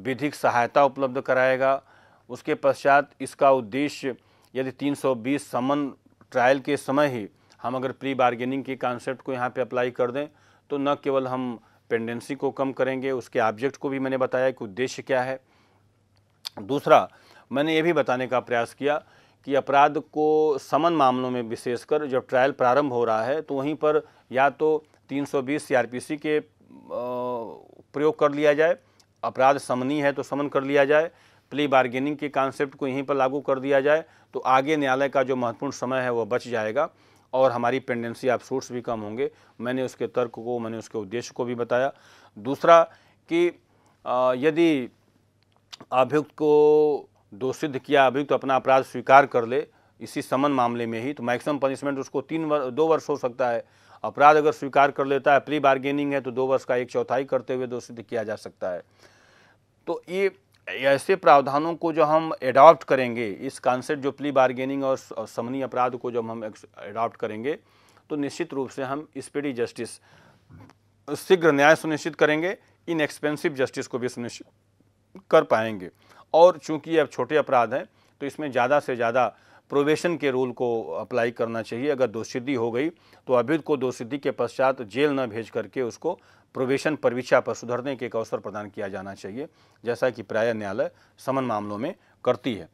विधिक सहायता उपलब्ध कराएगा उसके पश्चात इसका उद्देश्य यदि 320 समन ट्रायल के समय ही हम अगर प्री बार्गेनिंग के कॉन्सेप्ट को यहाँ पे अप्लाई कर दें तो न केवल हम पेंडेंसी को कम करेंगे उसके ऑब्जेक्ट को भी मैंने बताया कि उद्देश्य क्या है दूसरा मैंने ये भी बताने का प्रयास किया कि अपराध को समन मामलों में विशेषकर जब ट्रायल प्रारंभ हो रहा है तो वहीं पर या तो 320 सीआरपीसी के प्रयोग कर लिया जाए अपराध समनी है तो समन कर लिया जाए प्ली बार्गेनिंग के कॉन्सेप्ट को यहीं पर लागू कर दिया जाए तो आगे न्यायालय का जो महत्वपूर्ण समय है वह बच जाएगा और हमारी पेंडेंसी ऑफ सूट्स भी कम होंगे मैंने उसके तर्क को मैंने उसके उद्देश्य को भी बताया दूसरा कि यदि अभियुक्त को दोषिद्ध किया अभियुक्त तो अपना अपराध स्वीकार कर ले इसी समन मामले में ही तो मैक्सिमम पनिशमेंट उसको तीन वर, दो वर्ष हो सकता है अपराध अगर स्वीकार कर लेता है प्री बार्गेनिंग है तो दो वर्ष का एक चौथाई करते हुए दोषिद्ध किया जा सकता है तो ये ऐसे प्रावधानों को जो हम एडॉप्ट करेंगे इस कॉन्सेप्ट जो प्ली बार्गेनिंग और समनी अपराध को जब हम एडॉप्ट करेंगे तो निश्चित रूप से हम स्पीडी जस्टिस शीघ्र न्याय सुनिश्चित करेंगे इन एक्सपेंसिव जस्टिस को भी सुनिश्चित कर पाएंगे और चूंकि अब छोटे अपराध हैं तो इसमें ज़्यादा से ज़्यादा प्रोवेशन के रूल को अप्लाई करना चाहिए अगर दोषिद्धि हो गई तो अभियुक्त को दोषिद्धि के पश्चात जेल न भेज करके उसको प्रोवेशन परीक्षा पर सुधरने के एक अवसर प्रदान किया जाना चाहिए जैसा कि प्राय न्यायालय समन मामलों में करती है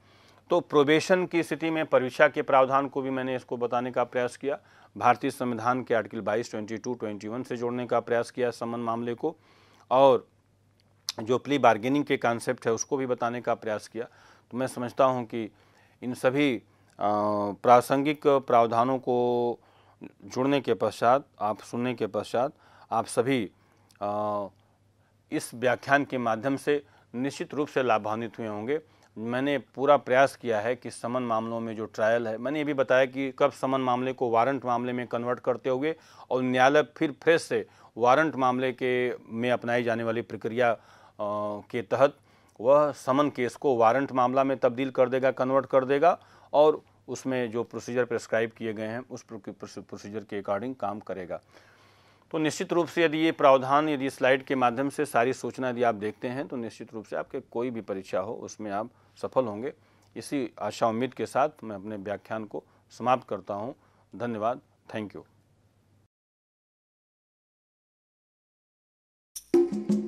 तो प्रोबेशन की स्थिति में परीक्षा के प्रावधान को भी मैंने इसको बताने का प्रयास किया भारतीय संविधान के आर्टिकल 22, 22, 21 से जोड़ने का प्रयास किया समन मामले को और जो प्ली बार्गेनिंग के कॉन्सेप्ट है उसको भी बताने का प्रयास किया तो मैं समझता हूँ कि इन सभी प्रासंगिक प्रावधानों को जुड़ने के पश्चात आप सुनने के पश्चात आप सभी आ, इस व्याख्यान के माध्यम से निश्चित रूप से लाभान्वित हुए होंगे मैंने पूरा प्रयास किया है कि समन मामलों में जो ट्रायल है मैंने ये भी बताया कि कब समन मामले को वारंट मामले में कन्वर्ट करते होंगे और न्यायालय फिर फ्रेश से वारंट मामले के में अपनाई जाने वाली प्रक्रिया के तहत वह समन केस को वारंट मामला में तब्दील कर देगा कन्वर्ट कर देगा और उसमें जो प्रोसीजर प्रिस्क्राइब किए गए हैं उस प्रोसीजर के अकॉर्डिंग काम करेगा तो निश्चित रूप से यदि ये प्रावधान यदि स्लाइड के माध्यम से सारी सूचना यदि आप देखते हैं तो निश्चित रूप से आपके कोई भी परीक्षा हो उसमें आप सफल होंगे इसी आशा उम्मीद के साथ मैं अपने व्याख्यान को समाप्त करता हूँ धन्यवाद थैंक यू